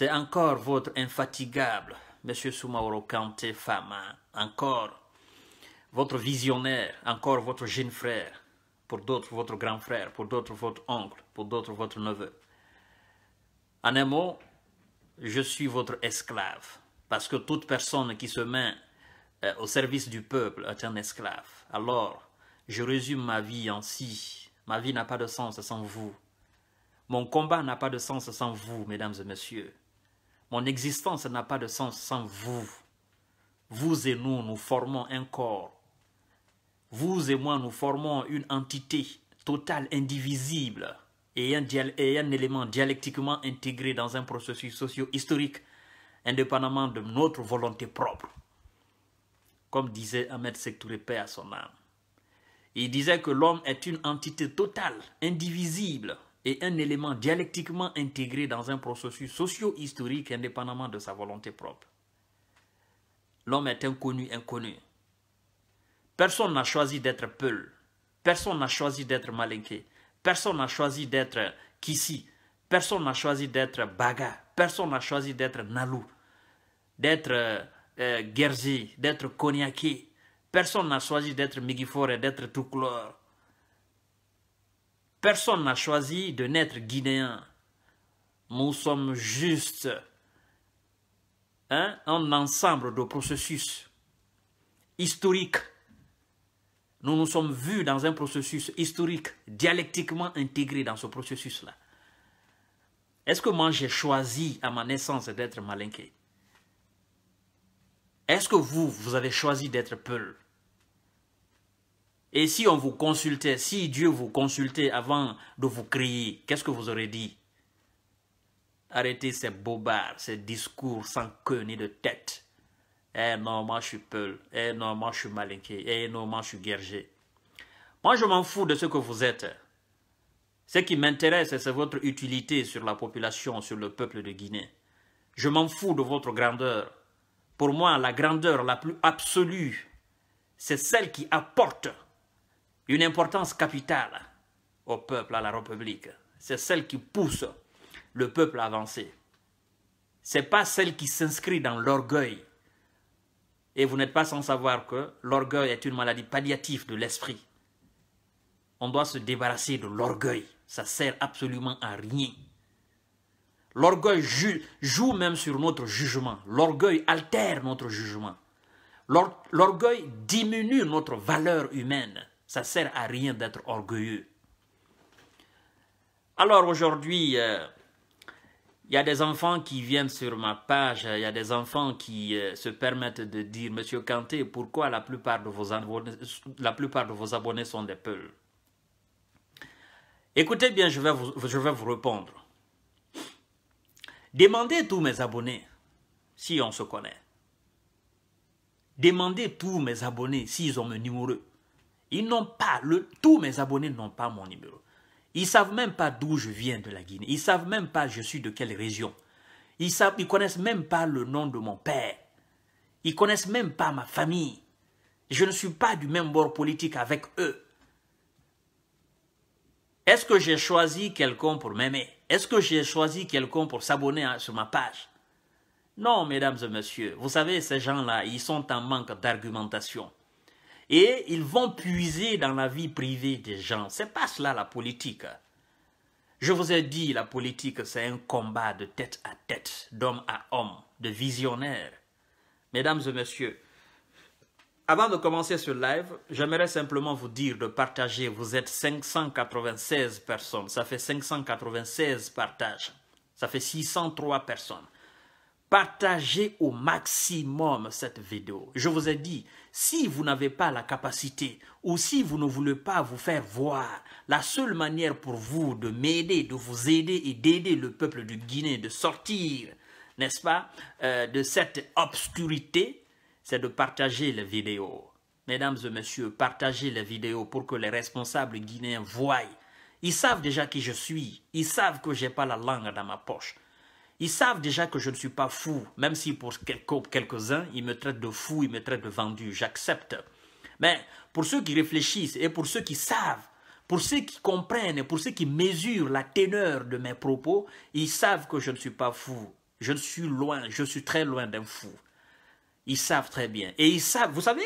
C'est encore votre infatigable, Monsieur Soumaoro Kanté Fama, encore votre visionnaire, encore votre jeune frère, pour d'autres votre grand frère, pour d'autres votre oncle, pour d'autres votre neveu. En un mot, je suis votre esclave, parce que toute personne qui se met euh, au service du peuple est un esclave. Alors, je résume ma vie ainsi. Ma vie n'a pas de sens sans vous. Mon combat n'a pas de sens sans vous, mesdames et messieurs. Mon existence n'a pas de sens sans vous. Vous et nous, nous formons un corps. Vous et moi, nous formons une entité totale, indivisible, et un, élément dialectiquement intégré dans un processus socio-historique, indépendamment de notre volonté propre. Comme disait Ahmed Sektouré, paix à son âme. Il disait que l'homme est une entité totale, indivisible, et un élément dialectiquement intégré dans un processus socio-historique indépendamment de sa volonté propre. L'homme est inconnu, inconnu. Personne n'a choisi d'être Peul. Personne n'a choisi d'être Malinké. Personne n'a choisi d'être Kissi. Personne n'a choisi d'être Baga. Personne n'a choisi d'être Nalou. D'être euh, euh, Guerzi. D'être Konyaki. Personne n'a choisi d'être et d'être Touklor. Personne n'a choisi de naître guinéen. Nous sommes juste un hein, ensemble de processus historiques. Nous nous sommes vus dans un processus historique, dialectiquement intégré dans ce processus-là. Est-ce que moi j'ai choisi à ma naissance d'être malinqué Est-ce que vous, vous avez choisi d'être peul et si on vous consultait, si Dieu vous consultait avant de vous crier, qu'est-ce que vous aurez dit Arrêtez ces bobards, ces discours sans queue ni de tête. Eh non, moi je suis Peul. Eh non, moi je suis malinqué, Eh non, moi je suis guergé. Moi je m'en fous de ce que vous êtes. Ce qui m'intéresse, c'est votre utilité sur la population, sur le peuple de Guinée. Je m'en fous de votre grandeur. Pour moi, la grandeur la plus absolue, c'est celle qui apporte une importance capitale au peuple, à la République. C'est celle qui pousse le peuple à avancer. Ce n'est pas celle qui s'inscrit dans l'orgueil. Et vous n'êtes pas sans savoir que l'orgueil est une maladie palliative de l'esprit. On doit se débarrasser de l'orgueil. Ça sert absolument à rien. L'orgueil joue même sur notre jugement. L'orgueil altère notre jugement. L'orgueil diminue notre valeur humaine. Ça sert à rien d'être orgueilleux. Alors aujourd'hui, euh, il y a des enfants qui viennent sur ma page, il y a des enfants qui euh, se permettent de dire, Monsieur Kanté, pourquoi la plupart de vos abonnés, la plupart de vos abonnés sont des peuls Écoutez bien, je vais, vous, je vais vous répondre. Demandez tous mes abonnés si on se connaît. Demandez tous mes abonnés s'ils ont mon numéro. Ils n'ont pas, le, tous mes abonnés n'ont pas mon numéro. Ils savent même pas d'où je viens de la Guinée. Ils savent même pas je suis de quelle région. Ils savent, ils connaissent même pas le nom de mon père. Ils connaissent même pas ma famille. Je ne suis pas du même bord politique avec eux. Est-ce que j'ai choisi quelqu'un pour m'aimer Est-ce que j'ai choisi quelqu'un pour s'abonner sur ma page Non, mesdames et messieurs, vous savez, ces gens-là, ils sont en manque d'argumentation. Et ils vont puiser dans la vie privée des gens. C'est pas cela la politique. Je vous ai dit, la politique, c'est un combat de tête à tête, d'homme à homme, de visionnaire. Mesdames et messieurs, avant de commencer ce live, j'aimerais simplement vous dire de partager. Vous êtes 596 personnes. Ça fait 596 partages. Ça fait 603 personnes. Partagez au maximum cette vidéo. Je vous ai dit, si vous n'avez pas la capacité ou si vous ne voulez pas vous faire voir, la seule manière pour vous de m'aider, de vous aider et d'aider le peuple du Guinée de sortir, n'est-ce pas, euh, de cette obscurité, c'est de partager les vidéos. Mesdames et messieurs, partagez les vidéos pour que les responsables guinéens voient. Ils savent déjà qui je suis. Ils savent que je n'ai pas la langue dans ma poche. Ils savent déjà que je ne suis pas fou, même si pour quelques-uns, ils me traitent de fou, ils me traitent de vendu, j'accepte. Mais pour ceux qui réfléchissent et pour ceux qui savent, pour ceux qui comprennent et pour ceux qui mesurent la teneur de mes propos, ils savent que je ne suis pas fou. Je suis loin, je suis très loin d'un fou. Ils savent très bien. Et ils savent, vous savez,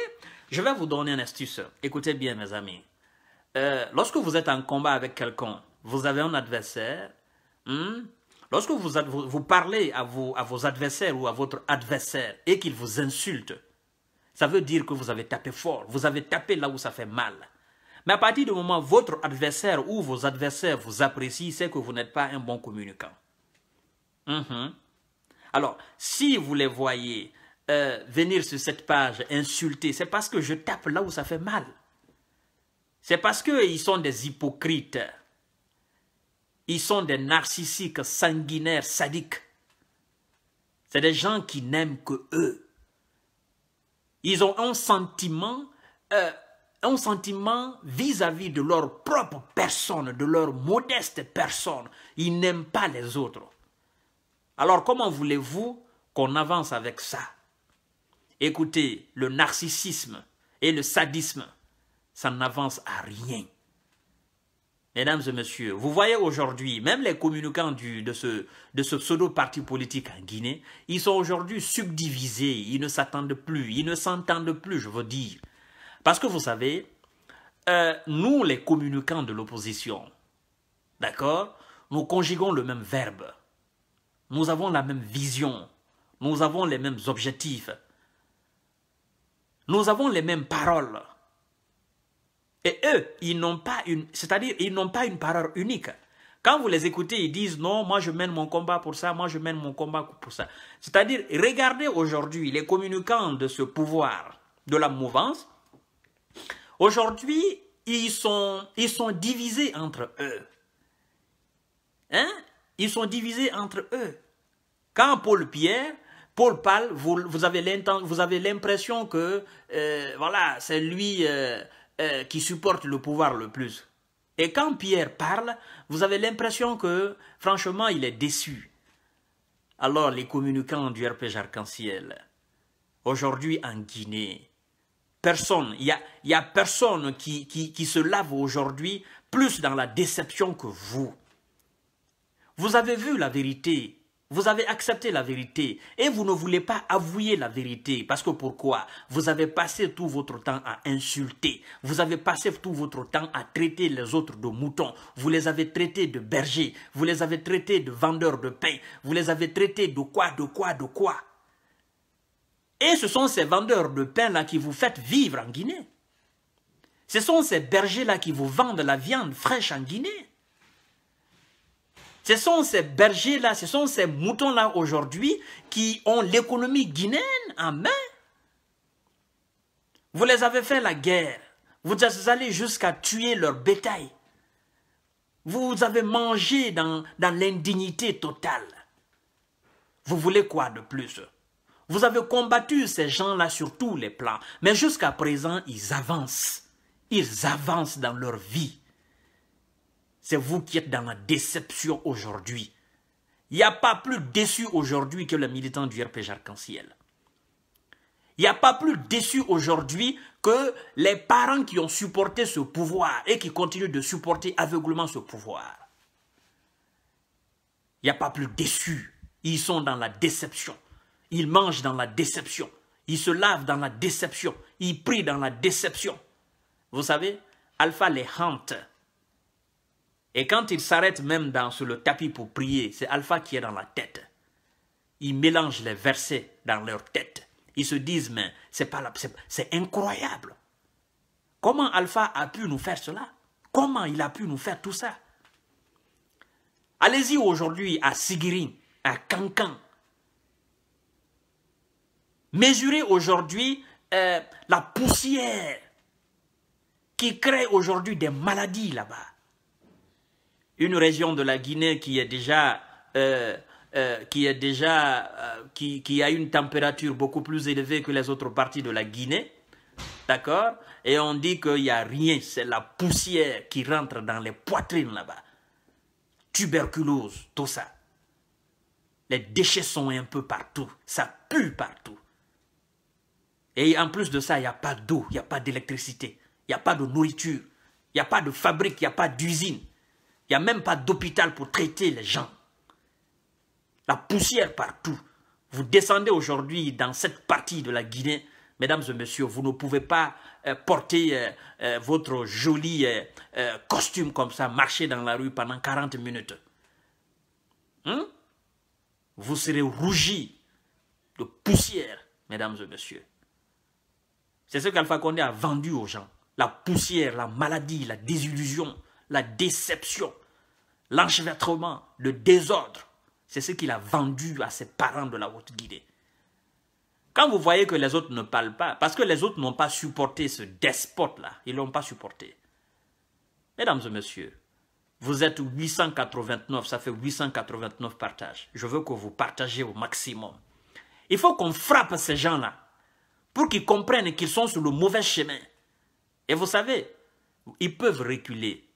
je vais vous donner une astuce. Écoutez bien, mes amis. Euh, lorsque vous êtes en combat avec quelqu'un, vous avez un adversaire, hmm, Lorsque vous, vous parlez à vos, adversaires ou à votre adversaire et qu'ils vous insultent, ça veut dire que vous avez tapé fort, vous avez tapé là où ça fait mal. Mais à partir du moment où votre adversaire ou vos adversaires vous apprécient, c'est que vous n'êtes pas un bon communicant. Mhm. Alors, si vous les voyez euh, venir sur cette page insulter, c'est parce que je tape là où ça fait mal. C'est parce qu'ils sont des hypocrites. Ils sont des narcissiques, sanguinaires, sadiques. C'est des gens qui n'aiment que eux. Ils ont un sentiment, euh, un sentiment vis à -vis de leur propre personne, de leur modeste personne. Ils n'aiment pas les autres. Alors comment voulez-vous qu'on avance avec ça Écoutez, le narcissisme et le sadisme, ça n'avance à rien. Mesdames et messieurs, vous voyez aujourd'hui, même les communicants de ce, pseudo-parti politique en Guinée, ils sont aujourd'hui subdivisés, ils ne s'attendent plus, ils ne s'entendent plus, je veux dire. Parce que vous savez, euh, nous les communicants de l'opposition, d'accord, nous conjuguons le même verbe, nous avons la même vision, nous avons les mêmes objectifs, nous avons les mêmes paroles, et eux, ils n'ont pas une, c'est-à-dire, ils n'ont pas une parole unique. Quand vous les écoutez, ils disent non, moi je mène mon combat pour ça, moi je mène mon combat pour ça. C'est-à-dire, regardez aujourd'hui les communicants de ce pouvoir, de la mouvance. Aujourd'hui, ils sont, ils sont divisés entre eux. Hein? Ils sont divisés entre eux. Quand Paul Pierre, Paul parle, vous, vous avez l'impression que, euh, voilà, c'est lui... Euh, euh, qui supporte le pouvoir le plus. Et quand Pierre parle, vous avez l'impression que, franchement, il est déçu. Alors, les communicants du RPG Arc-en-Ciel, aujourd'hui en Guinée, personne, il n'y a, a, personne qui, qui se lave aujourd'hui plus dans la déception que vous. Vous avez vu la vérité vous avez accepté la vérité et vous ne voulez pas avouer la vérité. Parce que pourquoi Vous avez passé tout votre temps à insulter. Vous avez passé tout votre temps à traiter les autres de moutons. Vous les avez traités de bergers. Vous les avez traités de vendeurs de pain. Vous les avez traités de quoi, de quoi, de quoi Et ce sont ces vendeurs de pain-là qui vous faites vivre en Guinée. Ce sont ces bergers-là qui vous vendent la viande fraîche en Guinée. Ce sont ces bergers-là, ce sont ces moutons-là aujourd'hui qui ont l'économie guinéenne en main. Vous les avez fait la guerre. Vous allez jusqu'à tuer leur bétail. Vous avez mangé dans, dans l'indignité totale. Vous voulez quoi de plus Vous avez combattu ces gens-là sur tous les plans. Mais jusqu'à présent, ils avancent. Ils avancent dans leur vie. C'est vous qui êtes dans la déception aujourd'hui. Il n'y a pas plus déçu aujourd'hui que le militant du RPG Arc-en-Ciel. Il n'y a pas plus déçu aujourd'hui que les parents qui ont supporté ce pouvoir et qui continuent de supporter aveuglement ce pouvoir. Il n'y a pas plus déçu. Ils sont dans la déception. Ils mangent dans la déception. Ils se lavent dans la déception. Ils prient dans la déception. Vous savez, Alpha les hante et quand ils s'arrêtent même dans, sur le tapis pour prier, c'est Alpha qui est dans la tête. Ils mélangent les versets dans leur tête. Ils se disent, mais c'est pas c'est incroyable. Comment Alpha a pu nous faire cela Comment il a pu nous faire tout ça Allez-y aujourd'hui à Sigirin, à Cancan. Mesurez aujourd'hui euh, la poussière qui crée aujourd'hui des maladies là-bas une région de la Guinée qui est déjà, euh, euh, est déjà euh, qui, qui, a une température beaucoup plus élevée que les autres parties de la Guinée, d'accord Et on dit qu'il n'y a rien, c'est la poussière qui rentre dans les poitrines là-bas. Tuberculose, tout ça. Les déchets sont un peu partout, ça pue partout. Et en plus de ça, il n'y a pas d'eau, il n'y a pas d'électricité, il n'y a pas de nourriture, il n'y a pas de fabrique, il n'y a pas d'usine. Il n'y a même pas d'hôpital pour traiter les gens. La poussière partout. Vous descendez aujourd'hui dans cette partie de la Guinée, mesdames et messieurs, vous ne pouvez pas euh, porter euh, euh, votre joli costume comme ça, marcher dans la rue pendant 40 minutes. Hein? Vous serez rougis de poussière, mesdames et messieurs. C'est ce qu'Alpha Condé a vendu aux gens. La poussière, la maladie, la désillusion la déception, l'enchevêtrement, le désordre. C'est ce qu'il a vendu à ses parents de la haute guinée Quand vous voyez que les autres ne parlent pas, parce que les autres n'ont pas supporté ce despote-là, ils ne l'ont pas supporté. Mesdames et messieurs, vous êtes 889, ça fait 889 partages. Je veux que vous partagez au maximum. Il faut qu'on frappe ces gens-là pour qu'ils comprennent qu'ils sont sur le mauvais chemin. Et vous savez, ils peuvent reculer,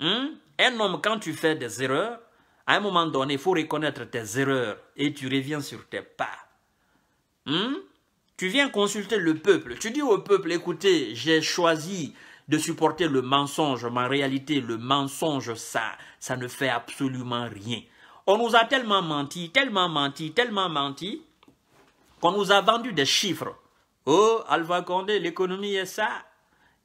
Hmm? Un homme, quand tu fais des erreurs, à un moment donné, il faut reconnaître tes erreurs et tu reviens sur tes pas. Hmm? Tu viens consulter le peuple. Tu dis au peuple, écoutez, j'ai choisi de supporter le mensonge, mais en réalité, le mensonge, ça, ça ne fait absolument rien. On nous a tellement menti, tellement menti, tellement menti, qu'on nous a vendu des chiffres. Oh, Alva Condé, l'économie est ça.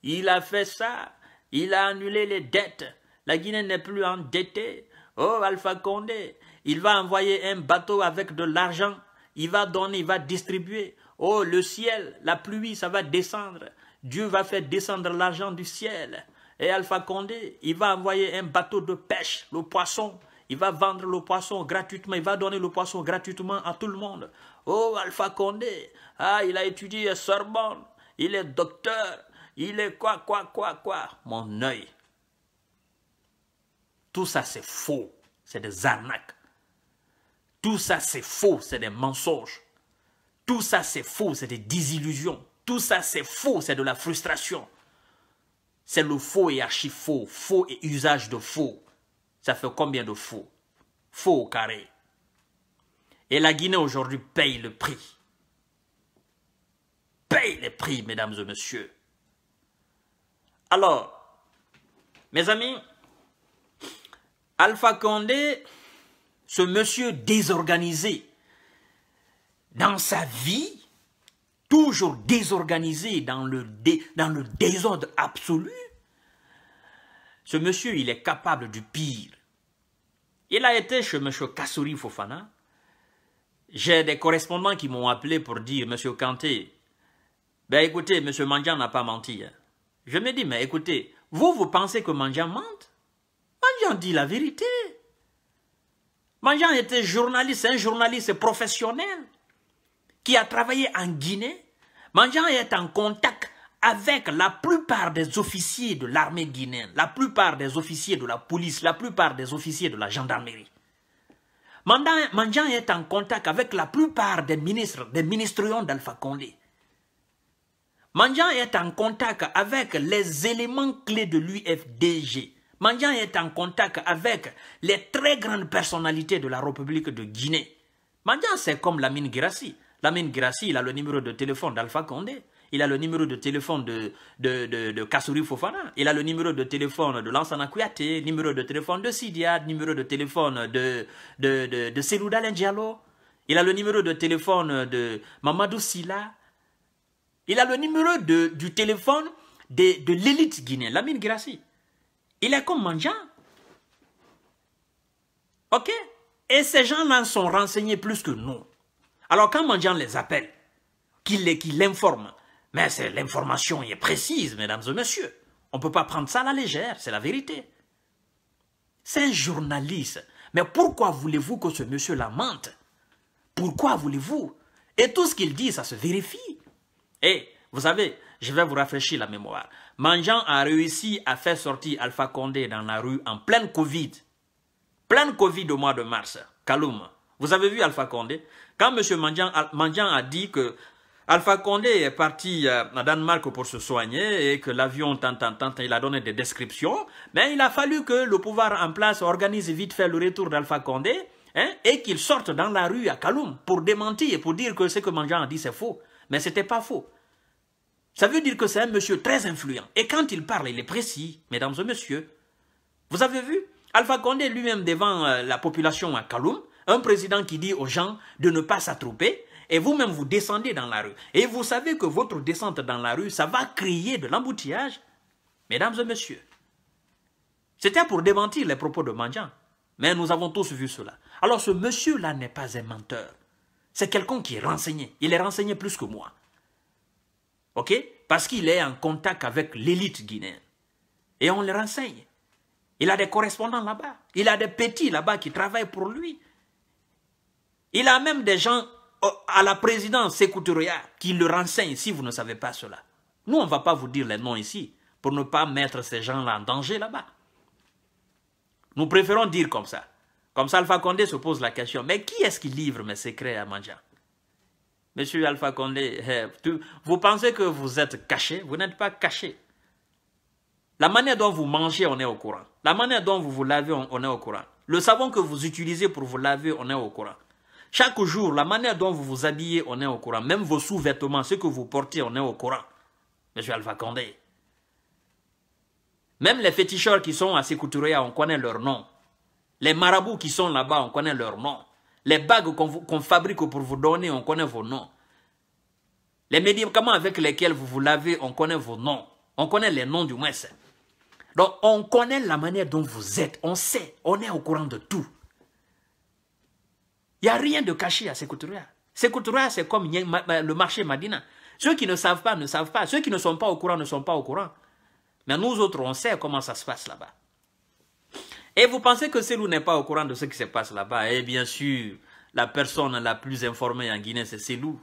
Il a fait ça. Il a annulé les dettes. La Guinée n'est plus endettée. Oh, Alpha Condé, il va envoyer un bateau avec de l'argent. Il va donner, il va distribuer. Oh, le ciel, la pluie, ça va descendre. Dieu va faire descendre l'argent du ciel. Et Alpha Condé, il va envoyer un bateau de pêche, le poisson. Il va vendre le poisson gratuitement, il va donner le poisson gratuitement à tout le monde. Oh, Alpha Condé, ah, il a étudié Sorbonne, il est docteur, il est quoi, quoi, quoi, quoi. Mon œil, tout ça, c'est faux. C'est des arnaques. Tout ça, c'est faux. C'est des mensonges. Tout ça, c'est faux. C'est des désillusions. Tout ça, c'est faux. C'est de la frustration. C'est le faux et archi faux. Faux et usage de faux. Ça fait combien de faux Faux au carré. Et la Guinée aujourd'hui paye le prix. Paye le prix, mesdames et messieurs. Alors, mes amis, Alpha Condé, ce monsieur désorganisé, dans sa vie, toujours désorganisé dans le, dans le désordre absolu, ce monsieur, il est capable du pire. Il a été chez M. Kassouri Fofana. J'ai des correspondants qui m'ont appelé pour dire, M. Kanté, ben écoutez, M. Mandjan n'a pas menti. Hein. Je me dis, mais écoutez, vous, vous pensez que Mandjan mente Mangian dit la vérité. Mangian était journaliste, un journaliste professionnel qui a travaillé en Guinée. Mangian est en contact avec la plupart des officiers de l'armée guinéenne, la plupart des officiers de la police, la plupart des officiers de la gendarmerie. Mangian est en contact avec la plupart des ministres, des ministres d'Alpha Condé. Manjan est en contact avec les éléments clés de l'UFDG, Mandian est en contact avec les très grandes personnalités de la République de Guinée. Mandian, c'est comme Lamine Girassi. Lamine Girassi, il a le numéro de téléphone d'Alpha Condé. Il a le numéro de téléphone de, de, Kassouri Fofana. Il a le numéro de téléphone de Lansana Kouyaté, numéro de téléphone de Sidia, numéro de téléphone de, de, de, Il a le numéro de téléphone de Mamadou Silla. Il a le numéro de, du téléphone de, de l'élite guinéenne, Lamine Girassi. Il est comme OK Et ces gens-là sont renseignés plus que nous. Alors quand mendiant les appelle, qu'il qu'il l'informe, mais l'information est précise, mesdames et messieurs. On ne peut pas prendre ça à la légère, c'est la vérité. C'est un journaliste. Mais pourquoi voulez-vous que ce monsieur la mente Pourquoi voulez-vous Et tout ce qu'il dit, ça se vérifie. Et vous savez, je vais vous rafraîchir la mémoire. Manjan a réussi à faire sortir Alpha Condé dans la rue en pleine Covid. Pleine Covid au mois de mars. Kaloum. Vous avez vu Alpha Condé Quand M. Manjan, a dit que Alpha Condé est parti euh, à Danemark pour se soigner et que l'avion, tant, tant, tant, il a donné des descriptions, mais il a fallu que le pouvoir en place organise vite fait le retour d'Alpha Condé hein, et qu'il sorte dans la rue à Kaloum pour démentir et pour dire que ce que Manjan a dit, c'est faux. Mais ce n'était pas faux. Ça veut dire que c'est un monsieur très influent. Et quand il parle, il est précis, mesdames et messieurs. Vous avez vu Alpha Condé lui-même devant euh, la population à Kaloum, un président qui dit aux gens de ne pas s'attrouper, et vous-même vous descendez dans la rue. Et vous savez que votre descente dans la rue, ça va crier de l'emboutillage, Mesdames et messieurs, c'était pour démentir les propos de Mandian. Mais nous avons tous vu cela. Alors ce monsieur-là n'est pas un menteur. C'est quelqu'un qui est renseigné. Il est renseigné plus que moi. Parce qu'il est en contact avec l'élite guinéenne. Et on le renseigne. Il a des correspondants là-bas. Il a des petits là-bas qui travaillent pour lui. Il a même des gens euh, à la présidence, Sekou qui le renseignent si vous ne savez pas cela. Nous, on ne va pas vous dire les noms ici pour ne pas mettre ces gens-là en danger là-bas. Nous préférons dire comme ça. Comme ça, Alpha Condé se pose la question, mais qui est-ce qui livre mes secrets à Mandjan Monsieur Alpha Condé, eh, vous pensez que vous êtes caché Vous n'êtes pas caché. La manière dont vous mangez, on est au courant. La manière dont vous vous lavez, on est au courant. Le savon que vous utilisez pour vous laver, on est au courant. Chaque jour, la manière dont vous vous habillez, on est au courant. Même vos sous-vêtements, ce que vous portez, on est au courant. Monsieur Alpha Condé. Même les féticheurs qui sont à Sekouturéa, on connaît leur nom. Les marabouts qui sont là-bas, on connaît leur nom. Les bagues qu'on fabrique pour vous donner, on connaît vos noms. Les médicaments avec lesquels vous vous lavez, on connaît vos noms. On connaît les noms du moins. Donc, on connaît la manière dont vous êtes. On sait, on est au courant de tout. Il n'y a rien de caché à Ces couturiers, c'est comme le marché Madina. Ceux qui ne savent pas, ne savent pas. Ceux qui ne sont pas au courant, ne sont pas au courant. Mais nous autres, on sait comment ça se passe là-bas. Et vous pensez que Selou n'est pas au courant de ce qui se passe là-bas. Et eh bien sûr, la personne la plus informée en Guinée, c'est Selou.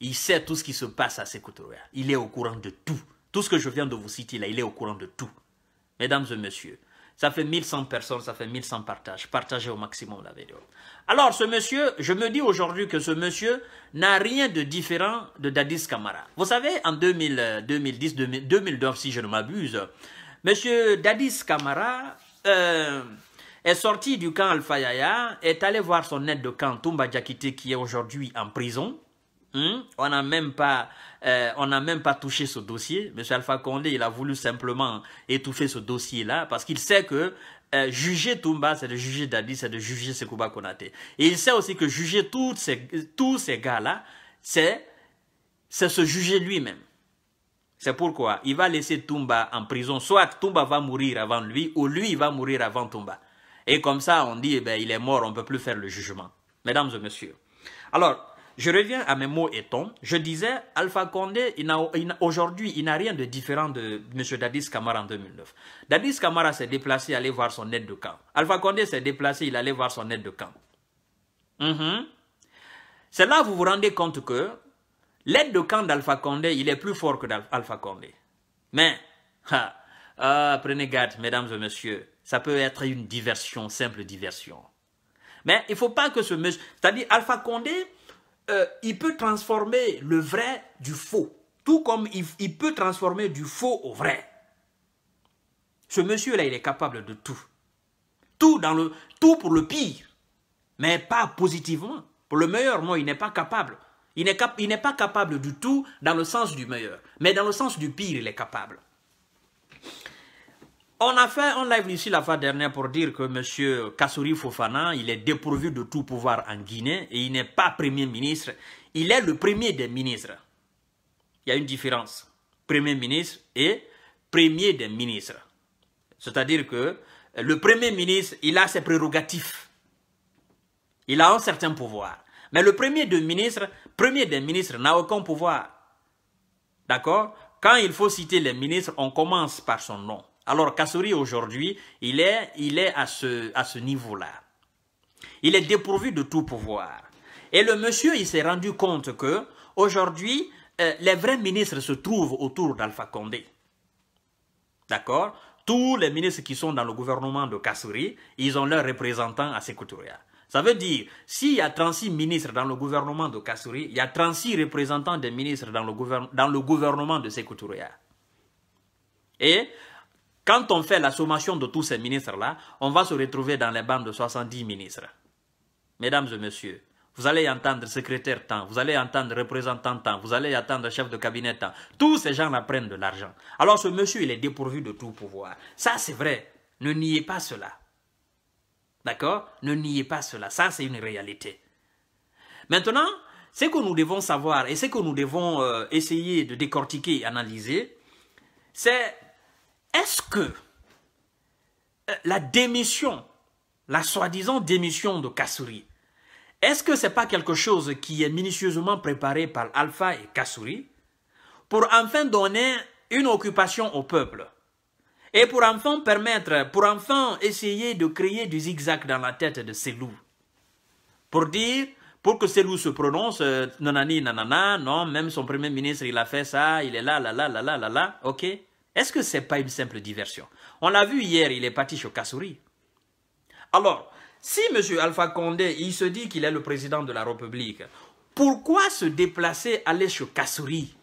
Il sait tout ce qui se passe à Sékou Il est au courant de tout. Tout ce que je viens de vous citer là, il est au courant de tout. Mesdames et messieurs, ça fait 1100 personnes, ça fait 1100 partages. Partagez au maximum la vidéo. Alors, ce monsieur, je me dis aujourd'hui que ce monsieur n'a rien de différent de Dadis Kamara. Vous savez, en 2000, 2010, 2000, 2009, si je ne m'abuse, monsieur Dadis Camara euh, est sorti du camp Al-Fayaya, est allé voir son aide de camp, Toumba Djakite, qui est aujourd'hui en prison. Hmm? On n'a même pas, euh, même pas touché ce dossier. M. Alpha Condé, il a voulu simplement étouffer ce dossier-là parce qu'il sait que euh, juger Toumba, c'est de juger Dadi, c'est de juger Sekouba Konate. Et il sait aussi que juger tous ces gars-là, c'est se juger lui-même. C'est pourquoi il va laisser Tumba en prison. Soit Tumba va mourir avant lui, ou lui il va mourir avant Tumba. Et comme ça, on dit, eh ben, il est mort, on ne peut plus faire le jugement. Mesdames et messieurs. Alors, je reviens à mes mots et tons. Je disais, Alpha Condé, aujourd'hui, il n'a rien de différent de M. Dadis Kamara en 2009. Dadis Kamara s'est déplacé, aller voir son aide de camp. Alpha Condé s'est déplacé, il allait voir son aide de camp. Mhm. C'est là que vous vous rendez compte que L'aide de camp d'Alpha Condé, il est plus fort que d'Alpha Condé. Mais, euh, prenez garde, mesdames et messieurs, ça peut être une diversion, simple diversion. Mais il ne faut pas que ce monsieur... C'est-à-dire, Alpha Condé, euh, il peut transformer le vrai du faux. Tout comme il, il peut transformer du faux au vrai. Ce monsieur-là, il est capable de tout. Tout, dans le, tout pour le pire, mais pas positivement. Pour le meilleur, moi, il n'est pas capable. Il n'est pas capable du tout dans le sens du meilleur, mais dans le sens du pire, il est capable. On a fait un live ici la fois dernière pour dire que M. Kassouri Fofana, il est dépourvu de tout pouvoir en Guinée et il n'est pas Premier ministre. Il est le premier des ministres. Il y a une différence. Premier ministre et premier des ministres. C'est-à-dire que le premier ministre, il a ses prérogatives. Il a un certain pouvoir. Mais le premier des ministres premier des ministres n'a aucun pouvoir. D'accord Quand il faut citer les ministres, on commence par son nom. Alors Kassouri aujourd'hui, il est, à ce, niveau-là. Il est dépourvu de tout pouvoir. Et le monsieur, il s'est rendu compte que aujourd'hui, euh, les vrais ministres se trouvent autour d'Alpha Condé. D'accord Tous les ministres qui sont dans le gouvernement de Kassouri, ils ont leurs représentants à Sekoutoria. Ça veut dire, s'il y a 36 ministres dans le gouvernement de Kassouri, il y a 36 représentants des ministres dans le, gouvernement de Sekou Et quand on fait la sommation de tous ces ministres-là, on va se retrouver dans les bandes de 70 ministres. Mesdames et messieurs, vous allez entendre secrétaire tant, vous allez entendre représentant tant, vous allez entendre chef de cabinet tant. Tous ces gens-là prennent de l'argent. Alors ce monsieur, il est dépourvu de tout pouvoir. Ça, c'est vrai. Ne niez pas cela. D'accord Ne niez pas cela. Ça, c'est une réalité. Maintenant, ce que nous devons savoir et ce que nous devons euh, essayer de décortiquer et analyser, c'est est-ce que euh, la démission, la soi-disant démission de Kassouri, est-ce que ce n'est pas quelque chose qui est minutieusement préparé par Alpha et Kassouri pour enfin donner une occupation au peuple et pour enfin permettre, pour enfin essayer de créer du zigzag dans la tête de loups. Pour dire, pour que ces loups se prononce, euh, nanani, nanana, non, même son premier ministre, il a fait ça, il est là, là, là, là, là, là, là, ok Est-ce que c'est pas une simple diversion On l'a vu hier, il est parti chez Kassouri. Alors, si M. Alpha Condé, il se dit qu'il est le président de la République, pourquoi se déplacer, aller chez Kassouri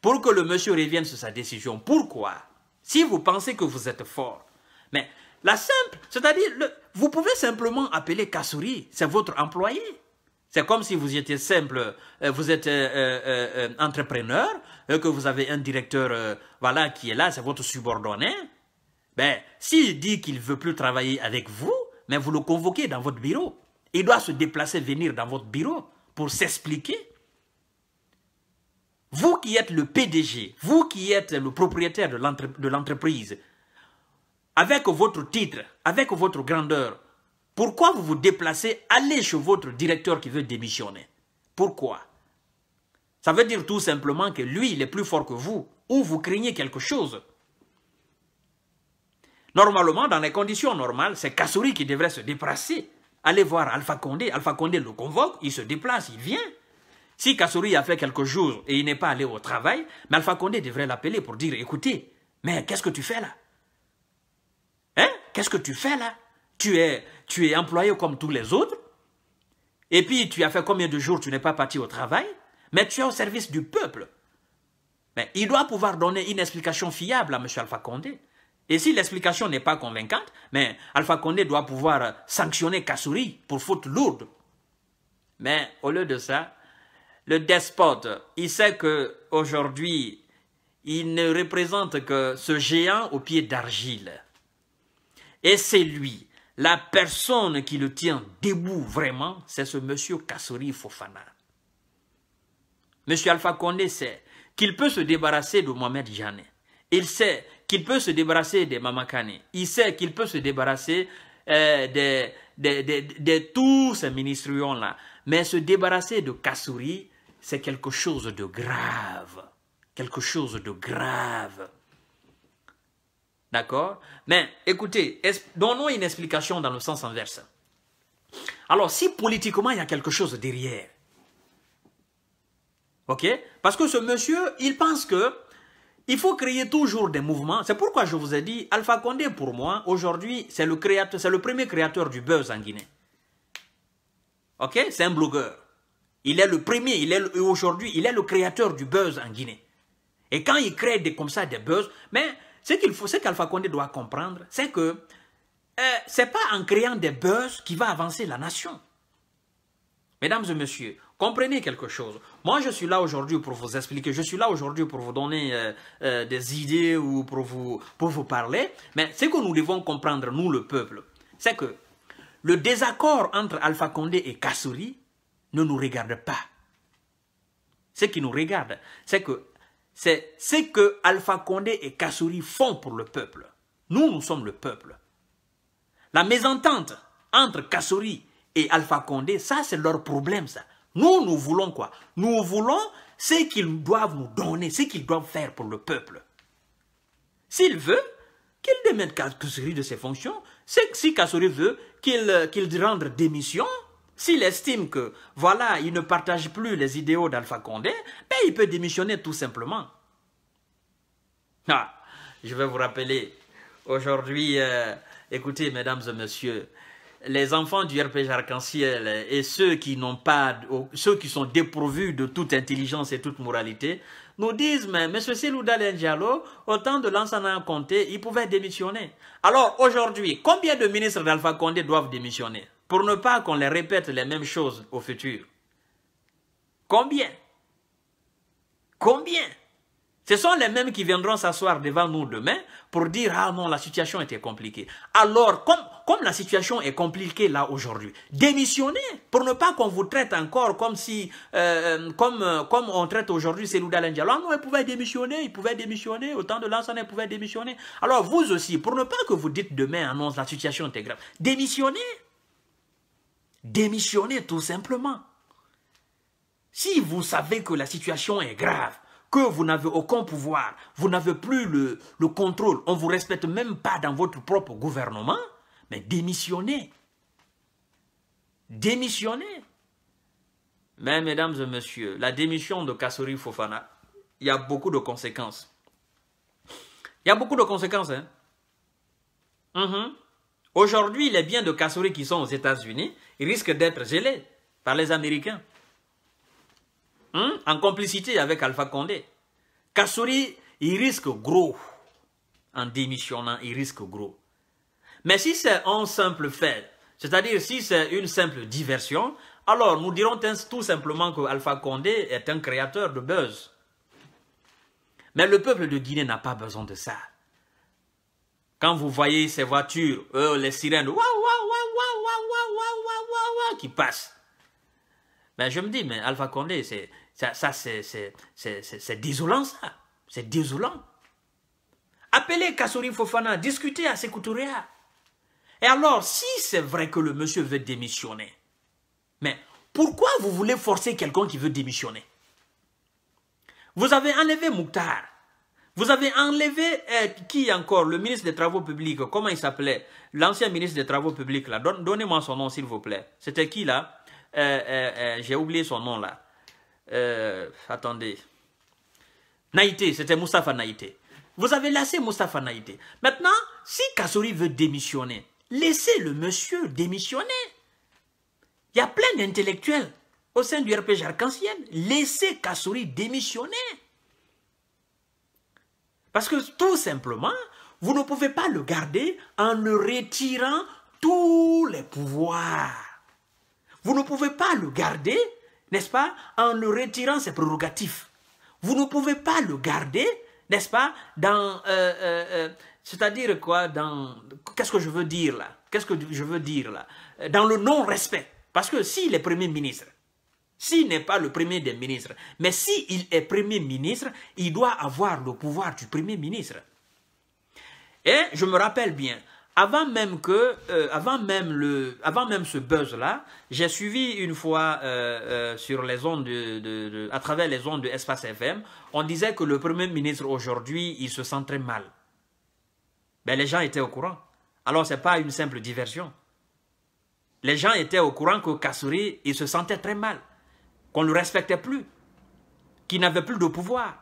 pour que le monsieur revienne sur sa décision. Pourquoi Si vous pensez que vous êtes fort. Mais la simple, c'est-à-dire, vous pouvez simplement appeler Kassouri, c'est votre employé. C'est comme si vous étiez simple, euh, vous êtes euh, euh, entrepreneur, que vous avez un directeur voilà, qui est là, c'est votre subordonné. Ben, s'il dit qu'il ne veut plus travailler avec vous, mais vous le convoquez dans votre bureau. Il doit se déplacer, venir dans votre bureau pour s'expliquer vous qui êtes le PDG, vous qui êtes le propriétaire de l'entreprise, avec votre titre, avec votre grandeur, pourquoi vous vous déplacez, allez chez votre directeur qui veut démissionner Pourquoi Ça veut dire tout simplement que lui, il est plus fort que vous, ou vous craignez quelque chose. Normalement, dans les conditions normales, c'est Kassouri qui devrait se déplacer. Allez voir Alpha Condé. Alpha Condé le convoque, il se déplace, il vient. Si Kassouri a fait quelques jours et il n'est pas allé au travail, mais Alpha Condé devrait l'appeler pour dire, écoutez, mais qu'est-ce que tu fais là Hein Qu'est-ce que tu fais là tu es, tu es employé comme tous les autres, et puis tu as fait combien de jours tu n'es pas parti au travail, mais tu es au service du peuple. Mais il doit pouvoir donner une explication fiable à M. Alpha Condé. Et si l'explication n'est pas convaincante, mais Alpha Condé doit pouvoir sanctionner Kassouri pour faute lourde. Mais au lieu de ça, le despote, il sait que aujourd'hui, il ne représente que ce géant au pied d'argile. Et c'est lui, la personne qui le tient debout vraiment, c'est ce monsieur Kassouri Fofana. Monsieur Alpha Condé sait qu'il peut se débarrasser de Mohamed Janet. Il sait qu'il peut se débarrasser des Mamakane. Il sait qu'il peut se débarrasser euh, de, tous ces ministrions-là. Mais se débarrasser de Kassouri, c'est quelque chose de grave. Quelque chose de grave. D'accord Mais écoutez, donnons une explication dans le sens inverse. Alors, si politiquement, il y a quelque chose derrière, ok Parce que ce monsieur, il pense que il faut créer toujours des mouvements. C'est pourquoi je vous ai dit, Alpha Condé, pour moi, aujourd'hui, c'est le, le premier créateur du buzz en Guinée. Ok C'est un blogueur. Il est le premier, il est aujourd'hui, il est le créateur du buzz en Guinée. Et quand il crée des, comme ça des buzz, mais ce qu'il faut, ce qu'Alpha Condé doit comprendre, c'est que euh, ce n'est pas en créant des buzz qui va avancer la nation. Mesdames et messieurs, comprenez quelque chose. Moi, je suis là aujourd'hui pour vous expliquer, je suis là aujourd'hui pour vous donner euh, euh, des idées ou pour vous, pour vous parler. Mais ce que nous devons comprendre, nous, le peuple, c'est que le désaccord entre Alpha Condé et Kassouri ne nous regarde pas. Ce qui nous regarde, c'est que c'est ce que Alpha Condé et Kassouri font pour le peuple. Nous, nous sommes le peuple. La mésentente entre Kassouri et Alpha Condé, ça c'est leur problème ça. Nous, nous voulons quoi Nous voulons ce qu'ils doivent nous donner, ce qu'ils doivent faire pour le peuple. S'il veut, qu'il démène Kassouri de ses fonctions. Si Kassouri veut euh, qu'il rende démission, s'il estime que, voilà, il ne partage plus les idéaux d'Alpha Condé, ben, il peut démissionner tout simplement. Ah, je vais vous rappeler, aujourd'hui, euh, écoutez, mesdames et messieurs, les enfants du RPG Arc-en-Ciel et ceux qui n'ont pas, ceux qui sont dépourvus de toute intelligence et toute moralité, nous disent, mais M. Silouda Diallo, au de l'ancien Comté, il pouvait démissionner. Alors aujourd'hui, combien de ministres d'Alpha Condé doivent démissionner pour ne pas qu'on les répète les mêmes choses au futur. Combien Combien Ce sont les mêmes qui viendront s'asseoir devant nous demain pour dire « Ah non, la situation était compliquée. » Alors, comme, la situation est compliquée là aujourd'hui, démissionnez pour ne pas qu'on vous traite encore comme si, euh, euh, comme, euh, comme on traite aujourd'hui c'est nous Ah non, il pouvait démissionner, il pouvait démissionner, autant de l'ensemble, il pouvait démissionner. Alors vous aussi, pour ne pas que vous dites demain, annonce, ah la situation était grave, démissionnez Démissionnez tout simplement. Si vous savez que la situation est grave, que vous n'avez aucun pouvoir, vous n'avez plus le, le, contrôle, on ne vous respecte même pas dans votre propre gouvernement, mais démissionnez. Démissionnez. Mais mesdames et messieurs, la démission de Kassori Fofana, il y a beaucoup de conséquences. Il y a beaucoup de conséquences. Hein? Mhm. Aujourd'hui, les biens de Kassori qui sont aux États-Unis, il risque d'être gelé par les Américains. Hein? En complicité avec Alpha Condé. Kassouri, il risque gros. En démissionnant, il risque gros. Mais si c'est un simple fait, c'est-à-dire si c'est une simple diversion, alors nous dirons tout simplement que Alpha Condé est un créateur de buzz. Mais le peuple de Guinée n'a pas besoin de ça. Quand vous voyez ces voitures, euh, les sirènes, waouh, qui passe. Ben, je me dis, mais Alpha Condé, c'est, ça, c'est désolant, ça. C'est désolant. Appelez Kassouri Fofana, discutez à Sekouturia. Et alors, si c'est vrai que le monsieur veut démissionner, mais pourquoi vous voulez forcer quelqu'un qui veut démissionner Vous avez enlevé Mouktar. Vous avez enlevé euh, qui encore Le ministre des Travaux publics, comment il s'appelait L'ancien ministre des Travaux publics, là. Donnez-moi son nom, s'il vous plaît. C'était qui, là euh, euh, J'ai oublié son nom, là. attendez. Naïté, c'était Moustapha Naïté. Vous avez lassé Moustapha Naïté. Maintenant, si Kassori veut démissionner, laissez le monsieur démissionner. Il y a plein d'intellectuels au sein du RPG Arc-en-Ciel. Laissez Kassori démissionner. Parce que tout simplement, vous ne pouvez pas le garder en le retirant tous les pouvoirs. Vous ne pouvez pas le garder, n'est-ce pas, en le retirant ses prérogatives. Vous ne pouvez pas le garder, n'est-ce pas, dans... Euh, euh, euh, c'est-à-dire quoi dans Qu'est-ce que je veux dire là Qu'est-ce que je veux dire là Dans le non-respect. Parce que si les premiers ministres, s'il n'est pas le premier des ministres. Mais s'il est premier ministre, il doit avoir le pouvoir du premier ministre. Et je me rappelle bien, avant même que, euh, avant même le, avant même ce buzz là, j'ai suivi une fois euh, euh, sur les ondes de, à travers les ondes de Espace FM, on disait que le premier ministre aujourd'hui, il se sentait mal. Mais ben, les gens étaient au courant. Alors ce n'est pas une simple diversion. Les gens étaient au courant que Kassouri, il se sentait très mal qu'on ne respectait plus, qui n'avait plus de pouvoir.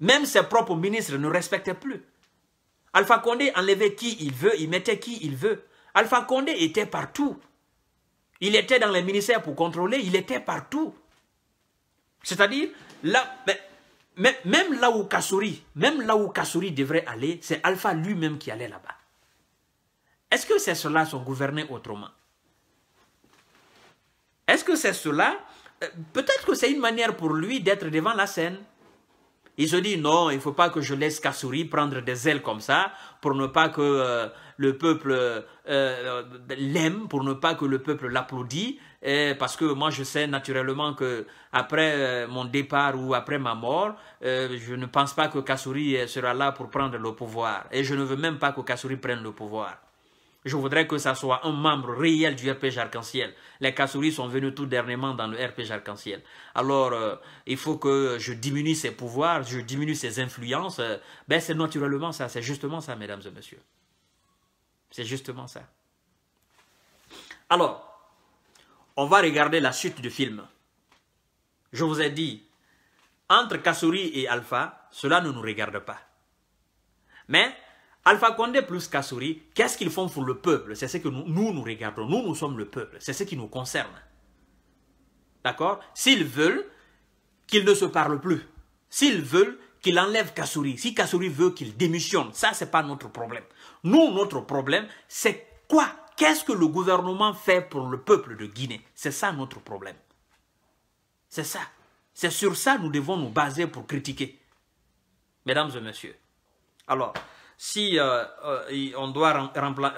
Même ses propres ministres ne respectaient plus. Alpha Condé enlevait qui il veut, il mettait qui il veut. Alpha Condé était partout. Il était dans les ministères pour contrôler, il était partout. C'est-à-dire, là, même là où Kassouri, même là où Kassouri devrait aller, c'est Alpha lui-même qui allait là-bas. Est-ce que c'est cela sont gouvernés autrement Est-ce que c'est cela euh, peut-être que c'est une manière pour lui d'être devant la scène. Il se dit non, il ne faut pas que je laisse Kassouri prendre des ailes comme ça pour ne pas que euh, le peuple euh, l'aime, pour ne pas que le peuple l'applaudit. Parce que moi, je sais naturellement que après mon départ ou après ma mort, je ne pense pas que Kassouri sera là pour prendre le pouvoir. Et je ne veux même pas que Kassouri prenne le pouvoir. Je voudrais que ça soit un membre réel du RPG Arc-en-Ciel. Les Kassouris sont venus tout dernièrement dans le RPG Arc-en-Ciel. Alors, euh, il faut que je diminue ses pouvoirs, je diminue ses influences. Euh, ben, c'est naturellement ça, c'est justement ça, mesdames et messieurs. C'est justement ça. Alors, on va regarder la suite du film. Je vous ai dit, entre Kassouris et Alpha, cela ne nous regarde pas. Mais Alpha Condé plus Kassouri, qu'est-ce qu'ils font pour le peuple C'est ce que nous, nous, regardons. Nous, nous sommes le peuple. C'est ce qui nous concerne. D'accord S'ils veulent, qu'ils ne se parlent plus. S'ils veulent, qu'ils enlèvent Kassouri. Si Kassouri veut qu'il démissionne, ça, c'est pas notre problème. Nous, notre problème, c'est quoi Qu'est-ce que le gouvernement fait pour le peuple de Guinée C'est ça notre problème. C'est ça. C'est sur ça que nous devons nous baser pour critiquer. Mesdames et messieurs. Alors si euh, euh, on doit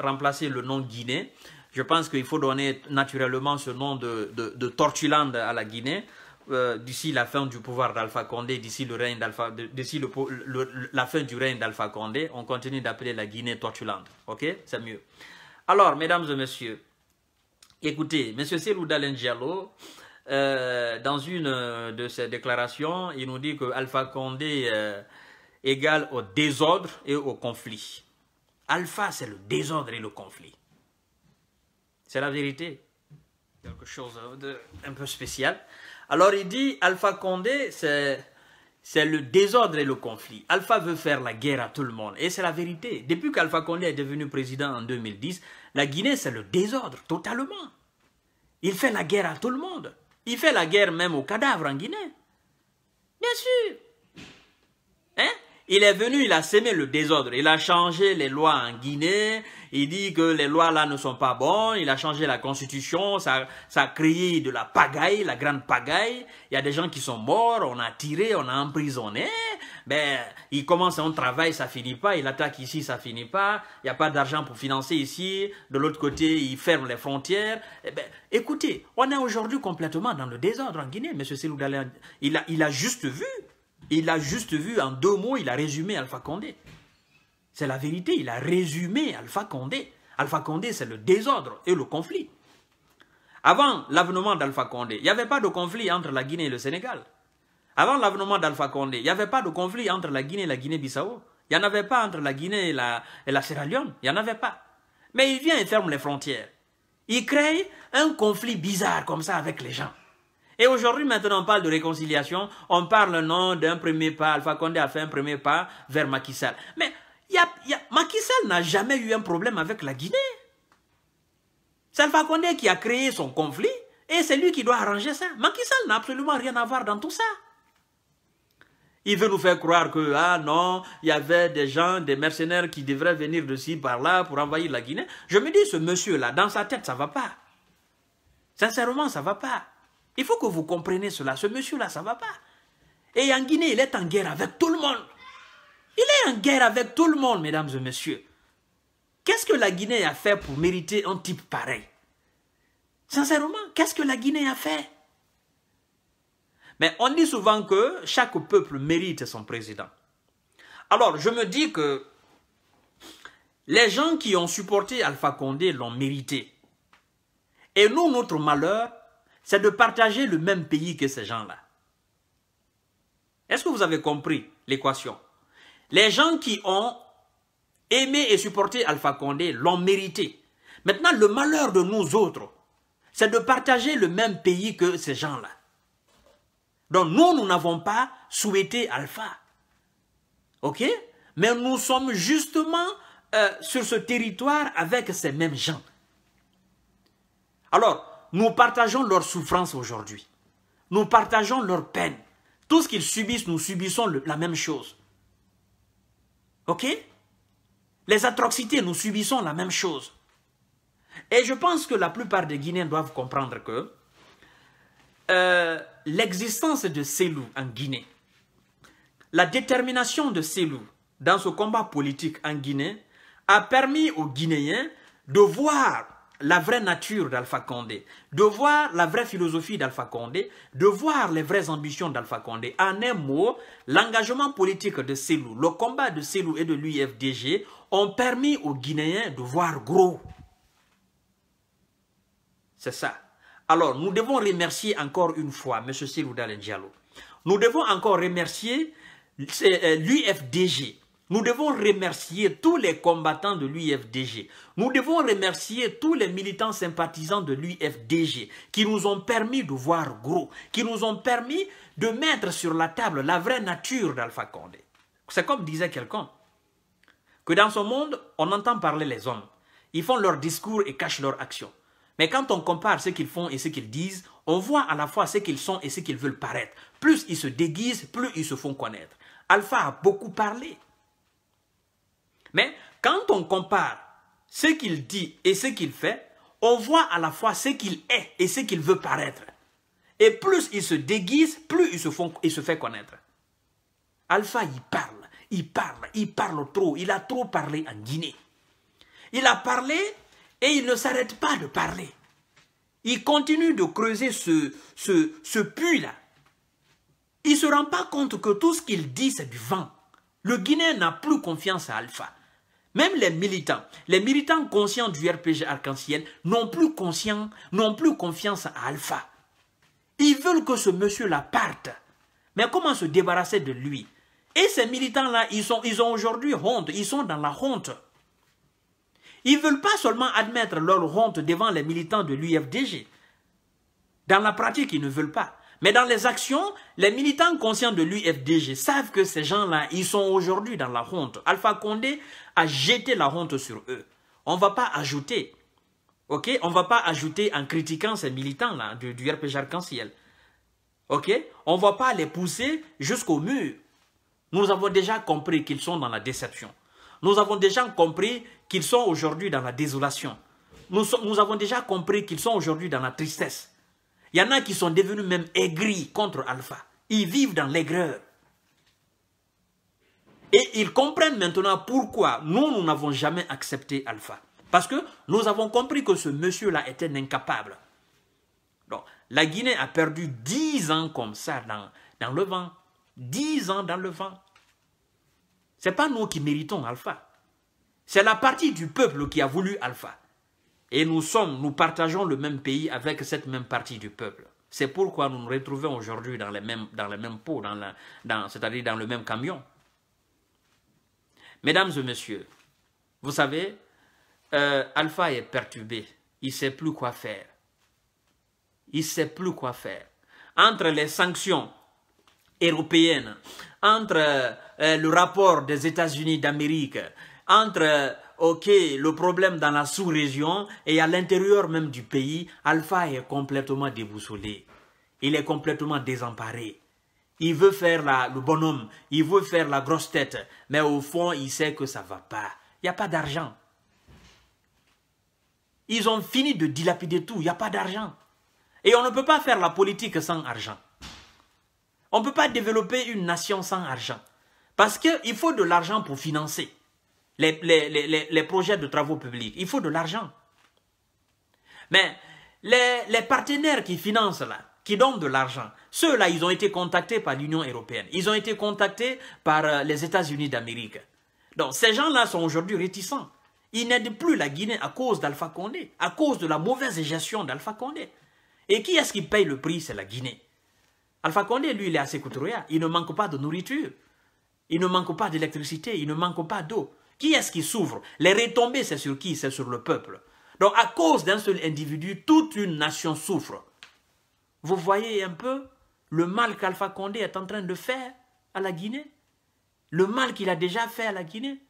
remplacer le nom Guinée, je pense qu'il faut donner naturellement ce nom de, tortulande à la Guinée. Euh, d'ici la fin du pouvoir d'Alpha Condé, d'ici le la fin du règne d'Alpha Condé, on continue d'appeler la Guinée tortulande. Ok, c'est mieux. Alors, mesdames et messieurs, écoutez, Monsieur Selou Diallo, dans une de ses déclarations, il nous dit que Alpha Condé égale au désordre et au conflit. Alpha, c'est le désordre et le conflit. C'est la vérité. Quelque chose d'un peu spécial. Alors il dit, Alpha Condé, c'est c'est le désordre et le conflit. Alpha veut faire la guerre à tout le monde. Et c'est la vérité. Depuis qu'Alpha Condé est devenu président en 2010, la Guinée, c'est le désordre totalement. Il fait la guerre à tout le monde. Il fait la guerre même aux cadavres en Guinée. Bien sûr. Hein il est venu, il a semé le désordre. Il a changé les lois en Guinée. Il dit que les lois là ne sont pas bonnes. Il a changé la constitution. Ça, ça a créé de la pagaille, la grande pagaille. Il y a des gens qui sont morts. On a tiré, on a emprisonné. Ben, il commence un travail, ça finit pas. Il attaque ici, ça finit pas. Il n'y a pas d'argent pour financer ici. De l'autre côté, il ferme les frontières. Eh ben, écoutez, on est aujourd'hui complètement dans le désordre en Guinée. Monsieur Seloudalé, il a, il a juste vu il a juste vu en deux mots, il a résumé Alpha Condé. C'est la vérité, il a résumé Alpha Condé. Alpha Condé, c'est le désordre et le conflit. Avant l'avènement d'Alpha Condé, il n'y avait pas de conflit entre la Guinée et le Sénégal. Avant l'avènement d'Alpha Condé, il n'y avait pas de conflit entre la Guinée et la Guinée-Bissau. Il n'y en avait pas entre la Guinée et la, et la Sierra Leone. Il n'y en avait pas. Mais il vient et ferme les frontières. Il crée un conflit bizarre comme ça avec les gens. Et aujourd'hui, maintenant, on parle de réconciliation. On parle non d'un premier pas. Alpha Condé a fait un premier pas vers Macky Sall. Mais Macky Sall n'a jamais eu un problème avec la Guinée. C'est Alpha Condé qui a créé son conflit. Et c'est lui qui doit arranger ça. Macky Sall n'a absolument rien à voir dans tout ça. Il veut nous faire croire que, ah non, il y avait des gens, des mercenaires qui devraient venir de ci, par là, pour envahir la Guinée. Je me dis, ce monsieur-là, dans sa tête, ça ne va pas. Sincèrement, ça ne va pas. Il faut que vous compreniez cela. Ce monsieur-là, ça ne va pas. Et en Guinée, il est en guerre avec tout le monde. Il est en guerre avec tout le monde, mesdames et messieurs. Qu'est-ce que la Guinée a fait pour mériter un type pareil Sincèrement, qu'est-ce que la Guinée a fait Mais on dit souvent que chaque peuple mérite son président. Alors, je me dis que les gens qui ont supporté Alpha Condé l'ont mérité. Et nous, notre malheur, c'est de partager le même pays que ces gens-là. Est-ce que vous avez compris l'équation Les gens qui ont aimé et supporté Alpha Condé l'ont mérité. Maintenant, le malheur de nous autres, c'est de partager le même pays que ces gens-là. Donc nous, nous n'avons pas souhaité Alpha. OK Mais nous sommes justement euh, sur ce territoire avec ces mêmes gens. Alors, nous partageons leurs souffrances aujourd'hui. Nous partageons leurs peines. Tout ce qu'ils subissent, nous subissons la même chose. OK Les atrocités, nous subissons la même chose. Et je pense que la plupart des Guinéens doivent comprendre que euh, l'existence de loups en Guinée, la détermination de loups dans ce combat politique en Guinée a permis aux Guinéens de voir la vraie nature d'Alpha Condé, de voir la vraie philosophie d'Alpha Condé, de voir les vraies ambitions d'Alpha Condé. En un mot, l'engagement politique de Selou, le combat de Selou et de l'UFDG ont permis aux Guinéens de voir gros. C'est ça. Alors, nous devons remercier encore une fois M. Selou Dalen Nous devons encore remercier euh, l'UFDG nous devons remercier tous les combattants de l'UFDG. Nous devons remercier tous les militants sympathisants de l'UFDG qui nous ont permis de voir gros, qui nous ont permis de mettre sur la table la vraie nature d'Alpha Condé. C'est comme disait quelqu'un, que dans ce monde, on entend parler les hommes. Ils font leurs discours et cachent leurs actions. Mais quand on compare ce qu'ils font et ce qu'ils disent, on voit à la fois ce qu'ils sont et ce qu'ils veulent paraître. Plus ils se déguisent, plus ils se font connaître. Alpha a beaucoup parlé, mais quand on compare ce qu'il dit et ce qu'il fait, on voit à la fois ce qu'il est et ce qu'il veut paraître. Et plus il se déguise, plus il se, font, se fait connaître. Alpha, il parle, il parle, il parle trop. Il a trop parlé en Guinée. Il a parlé et il ne s'arrête pas de parler. Il continue de creuser ce, ce puits-là. Il ne se rend pas compte que tout ce qu'il dit, c'est du vent. Le Guinéen n'a plus confiance à Alpha. Même les militants, les militants conscients du RPG arc-en-ciel n'ont plus, plus confiance à Alpha. Ils veulent que ce monsieur-là parte. Mais comment se débarrasser de lui Et ces militants-là, ils, sont, ils ont aujourd'hui honte, ils sont dans la honte. Ils ne veulent pas seulement admettre leur honte devant les militants de l'UFDG. Dans la pratique, ils ne veulent pas. Mais dans les actions, les militants conscients de l'UFDG savent que ces gens-là, ils sont aujourd'hui dans la honte. Alpha Condé a jeté la honte sur eux. On ne va pas ajouter, ok On ne va pas ajouter en critiquant ces militants-là du, du RPG Arc-en-Ciel. Ok On ne va pas les pousser jusqu'au mur. Nous avons déjà compris qu'ils sont dans la déception. Nous avons déjà compris qu'ils sont aujourd'hui dans la désolation. nous avons déjà compris qu'ils sont aujourd'hui dans la tristesse. Il y en a qui sont devenus même aigris contre Alpha. Ils vivent dans l'aigreur. Et ils comprennent maintenant pourquoi nous, nous n'avons jamais accepté Alpha. Parce que nous avons compris que ce monsieur-là était incapable. Donc, la Guinée a perdu 10 ans comme ça dans, dans le vent. 10 ans dans le vent. Ce n'est pas nous qui méritons Alpha. C'est la partie du peuple qui a voulu Alpha. Et nous sommes, nous partageons le même pays avec cette même partie du peuple. C'est pourquoi nous nous retrouvons aujourd'hui dans, les mêmes, dans le même pot, dans c'est-à-dire dans le même camion. Mesdames et messieurs, vous savez, euh, Alpha est perturbé. Il ne sait plus quoi faire. Il ne sait plus quoi faire. Entre les sanctions européennes, entre euh, le rapport des États-Unis d'Amérique, entre ok, le problème dans la sous-région et à l'intérieur même du pays, Alpha est complètement déboussolé. Il est complètement désemparé. Il veut faire le bonhomme, il veut faire la grosse tête, mais au fond, il sait que ça ne va pas. Il n'y a pas d'argent. Ils ont fini de dilapider tout, il n'y a pas d'argent. Et on ne peut pas faire la politique sans argent. On ne peut pas développer une nation sans argent. Parce qu'il faut de l'argent pour financer les, projets de travaux publics. Il faut de l'argent. Mais les, partenaires qui financent là, qui donnent de l'argent, ceux-là, ils ont été contactés par l'Union européenne. Ils ont été contactés par euh, les États-Unis d'Amérique. Donc ces gens-là sont aujourd'hui réticents. Ils n'aident plus la Guinée à cause d'Alpha Condé, à cause de la mauvaise gestion d'Alpha Condé. Et qui est-ce qui paye le prix C'est la Guinée. Alpha Condé, lui, il est assez couturier. Il ne manque pas de nourriture. Il ne manque pas d'électricité. Il ne manque pas d'eau. Qui est-ce qui souffre Les retombées, c'est sur qui C'est sur le peuple. Donc à cause d'un seul individu, toute une nation souffre. Vous voyez un peu le mal qu'Alpha Condé est en train de faire à la Guinée Le mal qu'il a déjà fait à la Guinée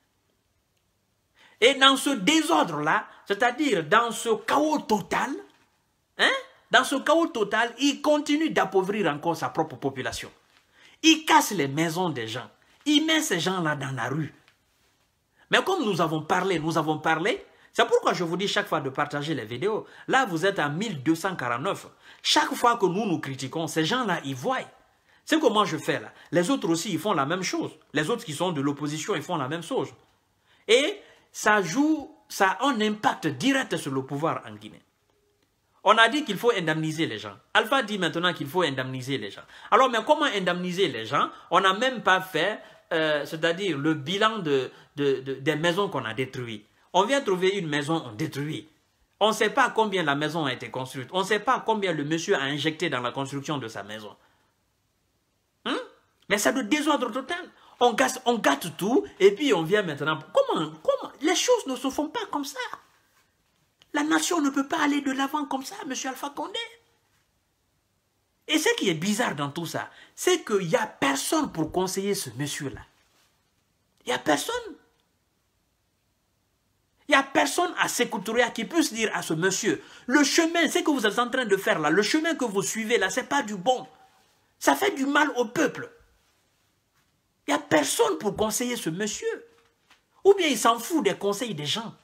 Et dans ce désordre-là, c'est-à-dire dans ce chaos total, hein? dans ce chaos total, il continue d'appauvrir encore sa propre population. Il casse les maisons des gens. Il met ces gens-là dans la rue. Mais comme nous avons parlé, nous avons parlé, c'est pourquoi je vous dis chaque fois de partager les vidéos. Là, vous êtes à 1249. Chaque fois que nous nous critiquons, ces gens-là, ils voient. C'est comment je fais là. Les autres aussi, ils font la même chose. Les autres qui sont de l'opposition, ils font la même chose. Et ça joue, ça a un impact direct sur le pouvoir en Guinée. On a dit qu'il faut indemniser les gens. Alpha dit maintenant qu'il faut indemniser les gens. Alors, mais comment indemniser les gens On n'a même pas fait, euh, c'est-à-dire le bilan de, des maisons qu'on a détruites. On vient trouver une maison, on détruit. On ne sait pas combien la maison a été construite. On ne sait pas combien le monsieur a injecté dans la construction de sa maison. Hein? Mais c'est le désordre total. On gâte, on gâte tout et puis on vient maintenant. Comment, comment Les choses ne se font pas comme ça. La nation ne peut pas aller de l'avant comme ça, monsieur Alpha Condé. Et ce qui est bizarre dans tout ça, c'est qu'il n'y a personne pour conseiller ce monsieur-là. Il n'y a personne. Il n'y a personne à Sekouturia qui puisse dire à ce monsieur, le chemin, ce que vous êtes en train de faire là, le chemin que vous suivez là, ce n'est pas du bon. Ça fait du mal au peuple. Il n'y a personne pour conseiller ce monsieur. Ou bien il s'en fout des conseils des gens.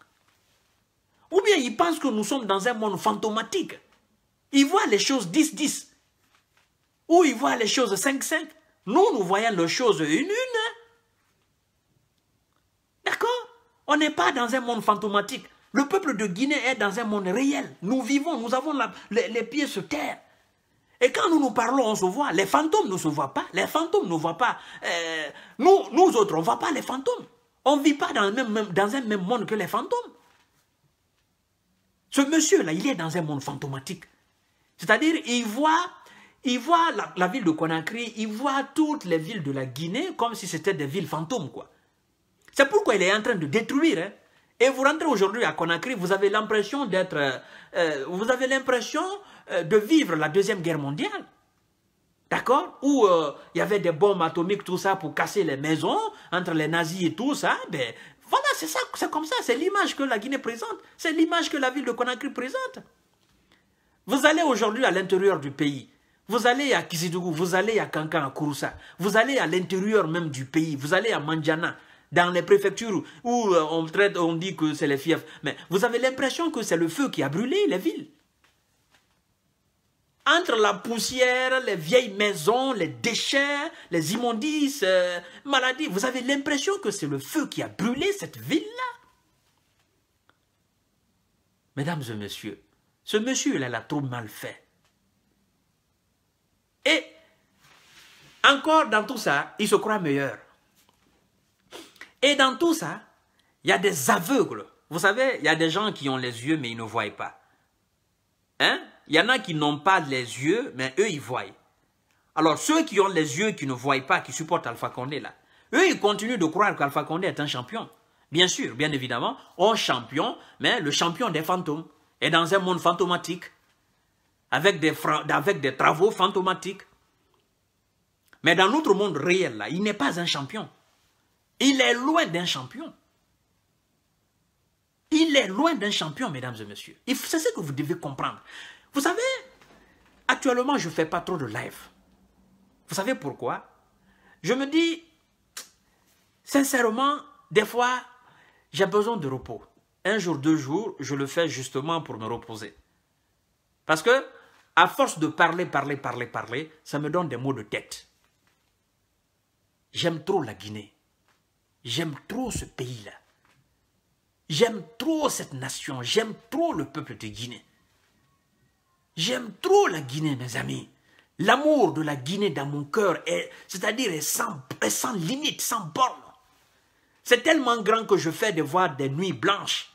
Ou bien il pense que nous sommes dans un monde fantomatique. Il voit les choses 10-10. Ou il voit les choses 5-5. Nous, nous voyons les choses une-une. On n'est pas dans un monde fantomatique. Le peuple de Guinée est dans un monde réel. Nous vivons, nous avons les, pieds sur terre. Et quand nous nous parlons, on se voit. Les fantômes ne se voient pas. Les fantômes ne voient pas. Euh, nous, nous autres, on ne voit pas les fantômes. On ne vit pas dans, même, dans un même monde que les fantômes. Ce monsieur-là, il est dans un monde fantomatique. C'est-à-dire, il voit, il voit la, la, ville de Conakry, il voit toutes les villes de la Guinée comme si c'était des villes fantômes, quoi. C'est pourquoi il est en train de détruire. Hein. Et vous rentrez aujourd'hui à Conakry, vous avez l'impression d'être, euh, euh, vous avez l'impression euh, de vivre la deuxième guerre mondiale. D'accord Où il y avait des bombes atomiques, tout ça, pour casser les maisons, entre les nazis et tout ça. Ben, voilà, c'est ça, c'est comme ça, c'est l'image que la Guinée présente. C'est l'image que la ville de Conakry présente. Vous allez aujourd'hui à l'intérieur du pays. Vous allez à Kizidougou, vous allez à Kankan, à Kouroussa. Vous allez à l'intérieur même du pays. Vous allez à Mandjana dans les préfectures où euh, on traite, on dit que c'est les fiefs. Mais vous avez l'impression que c'est le feu qui a brûlé les villes. Entre la poussière, les vieilles maisons, les déchets, les immondices, euh, maladies, vous avez l'impression que c'est le feu qui a brûlé cette ville-là. Mesdames et messieurs, ce monsieur-là l'a trop mal fait. Et encore dans tout ça, il se croit meilleur. Et dans tout ça, il y a des aveugles. Vous savez, il y a des gens qui ont les yeux, mais ils ne voient pas. Hein? Il y en a qui n'ont pas les yeux, mais eux, ils voient. Alors, ceux qui ont les yeux, qui ne voient pas, qui supportent Alpha Condé, là, eux, ils continuent de croire qu'Alpha Condé est un champion. Bien sûr, bien évidemment, un champion, mais le champion des fantômes. est dans un monde fantomatique, avec des, avec des travaux fantomatiques. Mais dans notre monde réel, là, il n'est pas un champion. Il est loin d'un champion. Il est loin d'un champion, mesdames et messieurs. C'est ce que vous devez comprendre. Vous savez, actuellement, je ne fais pas trop de live. Vous savez pourquoi Je me dis, sincèrement, des fois, j'ai besoin de repos. Un jour, deux jours, je le fais justement pour me reposer. Parce que, à force de parler, parler, parler, parler, ça me donne des maux de tête. J'aime trop la Guinée. J'aime trop ce pays-là. J'aime trop cette nation. J'aime trop le peuple de Guinée. J'aime trop la Guinée, mes amis. L'amour de la Guinée dans mon cœur, c'est-à-dire est sans, sans limite, sans borne. C'est tellement grand que je fais de voir des nuits blanches.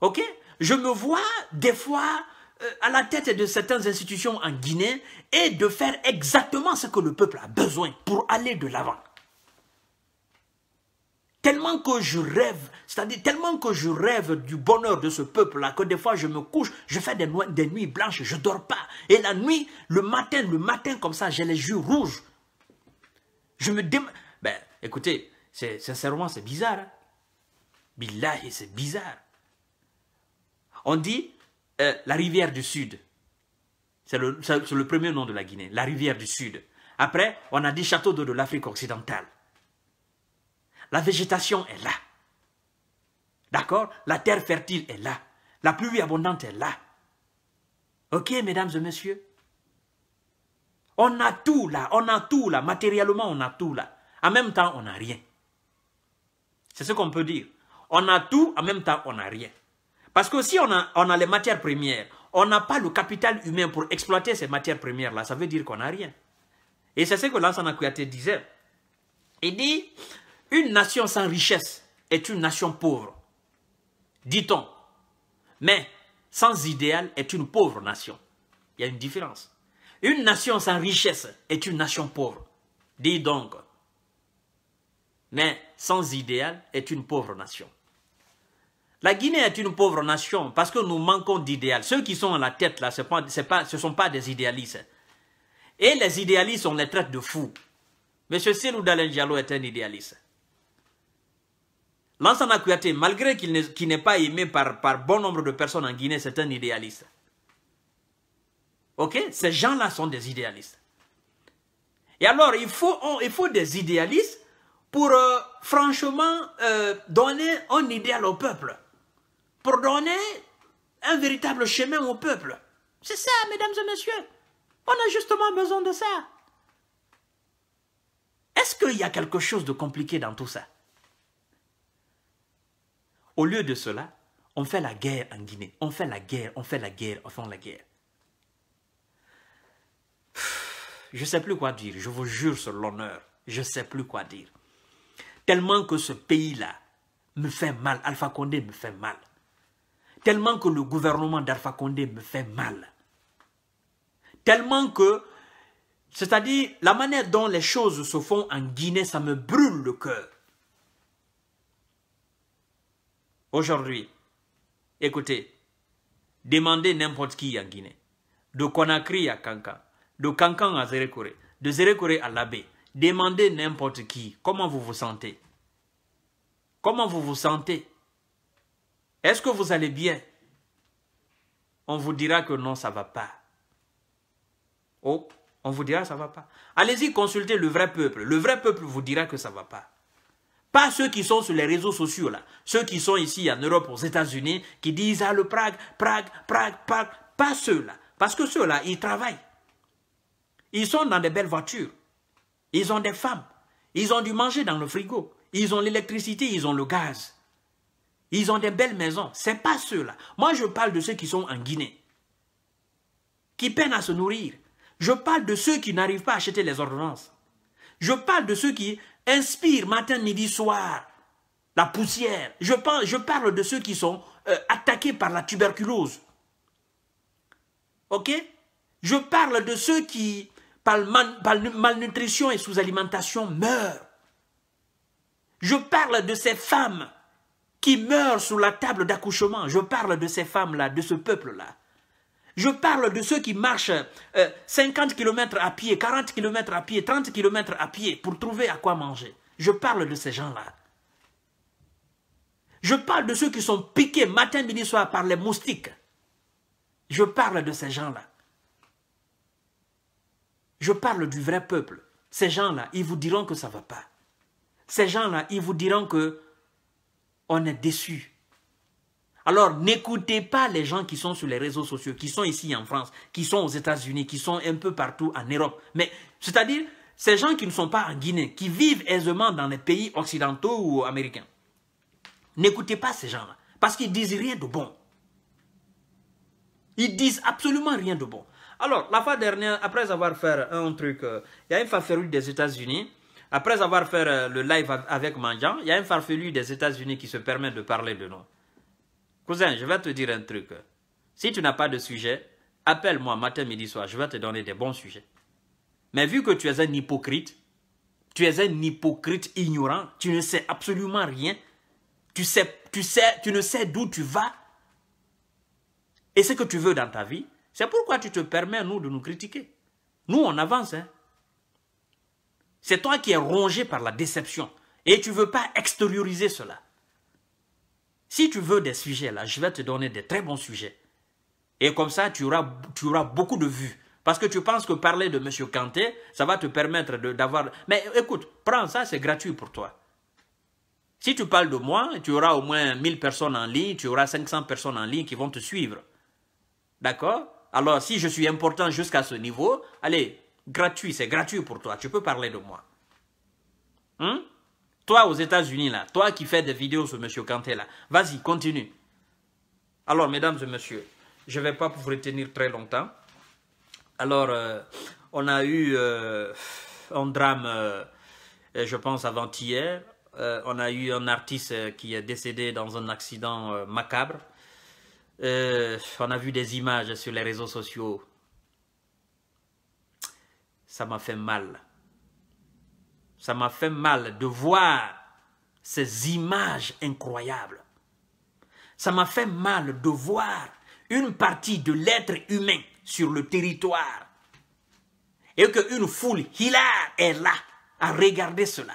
Ok Je me vois des fois euh, à la tête de certaines institutions en Guinée et de faire exactement ce que le peuple a besoin pour aller de l'avant. Tellement que je rêve, c'est-à-dire tellement que je rêve du bonheur de ce peuple-là, que des fois je me couche, je fais des, des nuits blanches, je ne dors pas. Et la nuit, le matin, le matin comme ça, j'ai les yeux rouges. Je me démarre. Ben, écoutez, sincèrement, c'est bizarre. Hein. Billah c'est bizarre. On dit euh, la rivière du Sud. C'est le, le, premier nom de la Guinée, la rivière du Sud. Après, on a dit château d'eau de l'Afrique occidentale. La végétation est là. D'accord La terre fertile est là. La pluie abondante est là. Ok, mesdames et messieurs On a tout là, on a tout là. Matériellement, on a tout là. En même temps, on n'a rien. C'est ce qu'on peut dire. On a tout, en même temps, on n'a rien. Parce que si on a, les matières premières, on n'a pas le capital humain pour exploiter ces matières premières-là, ça veut dire qu'on n'a rien. Et c'est ce que Lansana Kouyaté disait. Il dit, une nation sans richesse est une nation pauvre, dit-on. Mais sans idéal est une pauvre nation. Il y a une différence. Une nation sans richesse est une nation pauvre, dit donc. Mais sans idéal est une pauvre nation. La Guinée est une pauvre nation parce que nous manquons d'idéal. Ceux qui sont à la tête là, ce ne sont pas des idéalistes. Et les idéalistes, on les traite de fous. Monsieur Selou est un idéaliste. Lansana Kouyaté, malgré qu'il n'est pas aimé par, bon nombre de personnes en Guinée, c'est un idéaliste. Ok Ces gens-là sont des idéalistes. Et alors, il faut, des idéalistes pour euh, franchement euh, donner un idéal au peuple. Pour donner un véritable chemin au peuple. C'est ça, mesdames et messieurs. On a justement besoin de ça. Est-ce qu'il y a quelque chose de compliqué dans tout ça au lieu de cela, on fait la guerre en Guinée, on fait la guerre, on fait la guerre, on fait la guerre. Je ne sais plus quoi dire, je vous jure sur l'honneur, je ne sais plus quoi dire. Tellement que ce pays-là me fait mal, Alpha Condé me fait mal. Tellement que le gouvernement d'Alpha Condé me fait mal. Tellement que, c'est-à-dire, la manière dont les choses se font en Guinée, ça me brûle le cœur. Aujourd'hui, écoutez, demandez n'importe qui en Guinée, de Conakry à Kankan, de Kankan à Zérekore, de Zérekore à Labé, demandez n'importe qui comment vous vous sentez. Comment vous vous sentez Est-ce que vous allez bien On vous dira que non, ça ne va pas. Oh, on vous dira que ça ne va pas. Allez-y consulter le vrai peuple. Le vrai peuple vous dira que ça ne va pas. Pas ceux qui sont sur les réseaux sociaux, là. Ceux qui sont ici en Europe, aux États-Unis, qui disent, ah, le Prague, Prague, Prague, Prague. Pas ceux-là. Parce que ceux-là, ils travaillent. Ils sont dans des belles voitures. Ils ont des femmes. Ils ont du manger dans le frigo. Ils ont l'électricité, ils ont le gaz. Ils ont des belles maisons. C'est pas ceux-là. Moi, je parle de ceux qui sont en Guinée, qui peinent à se nourrir. Je parle de ceux qui n'arrivent pas à acheter les ordonnances. Je parle de ceux qui Inspire matin, midi, soir. La poussière. Je, parle, je parle de ceux qui sont euh, attaqués par la tuberculose. Ok Je parle de ceux qui, par, par malnutrition et sous-alimentation, meurent. Je parle de ces femmes qui meurent sous la table d'accouchement. Je parle de ces femmes-là, de ce peuple-là. Je parle de ceux qui marchent 50 euh, km à pied, 40 km à pied, 30 km à pied pour trouver à quoi manger. Je parle de ces gens-là. Je parle de ceux qui sont piqués matin, midi, soir par les moustiques. Je parle de ces gens-là. Je parle du vrai peuple. Ces gens-là, ils vous diront que ça ne va pas. Ces gens-là, ils vous diront que on est déçu alors, n'écoutez pas les gens qui sont sur les réseaux sociaux, qui sont ici en France, qui sont aux États-Unis, qui sont un peu partout en Europe. Mais, c'est-à-dire, ces gens qui ne sont pas en Guinée, qui vivent aisément dans les pays occidentaux ou américains. N'écoutez pas ces gens-là, parce qu'ils disent rien de bon. Ils disent absolument rien de bon. Alors, la fois dernière, après avoir fait un truc, euh, il y a une farfelu des États-Unis, après avoir fait euh, le live avec manjane, il y a une farfelu des États-Unis qui se permet de parler de nous. Cousin, je vais te dire un truc. Si tu n'as pas de sujet, appelle-moi matin, midi, soir. Je vais te donner des bons sujets. Mais vu que tu es un hypocrite, tu es un hypocrite ignorant, tu ne sais absolument rien, tu, sais, tu, sais, tu ne sais d'où tu vas et ce que tu veux dans ta vie, c'est pourquoi tu te permets, nous, de nous critiquer. Nous, on avance. Hein. C'est toi qui es rongé par la déception et tu ne veux pas extérioriser cela. Si tu veux des sujets, là, je vais te donner des très bons sujets. Et comme ça, tu auras, tu auras beaucoup de vues. Parce que tu penses que parler de M. Kanté, ça va te permettre d'avoir... Mais écoute, prends ça, c'est gratuit pour toi. Si tu parles de moi, tu auras au moins 1000 personnes en ligne, tu auras 500 personnes en ligne qui vont te suivre. D'accord Alors, si je suis important jusqu'à ce niveau, allez, gratuit, c'est gratuit pour toi, tu peux parler de moi. Hum toi aux États-Unis, là, toi qui fais des vidéos sur M. Kanté, là, vas-y, continue. Alors, mesdames et messieurs, je ne vais pas vous retenir très longtemps. Alors, euh, on a eu euh, un drame, euh, je pense, avant-hier. on a eu un artiste qui est décédé dans un accident macabre. on a vu des images sur les réseaux sociaux. Ça m'a fait mal ça m'a fait mal de voir ces images incroyables. Ça m'a fait mal de voir une partie de l'être humain sur le territoire et qu'une foule hilar est là à regarder cela.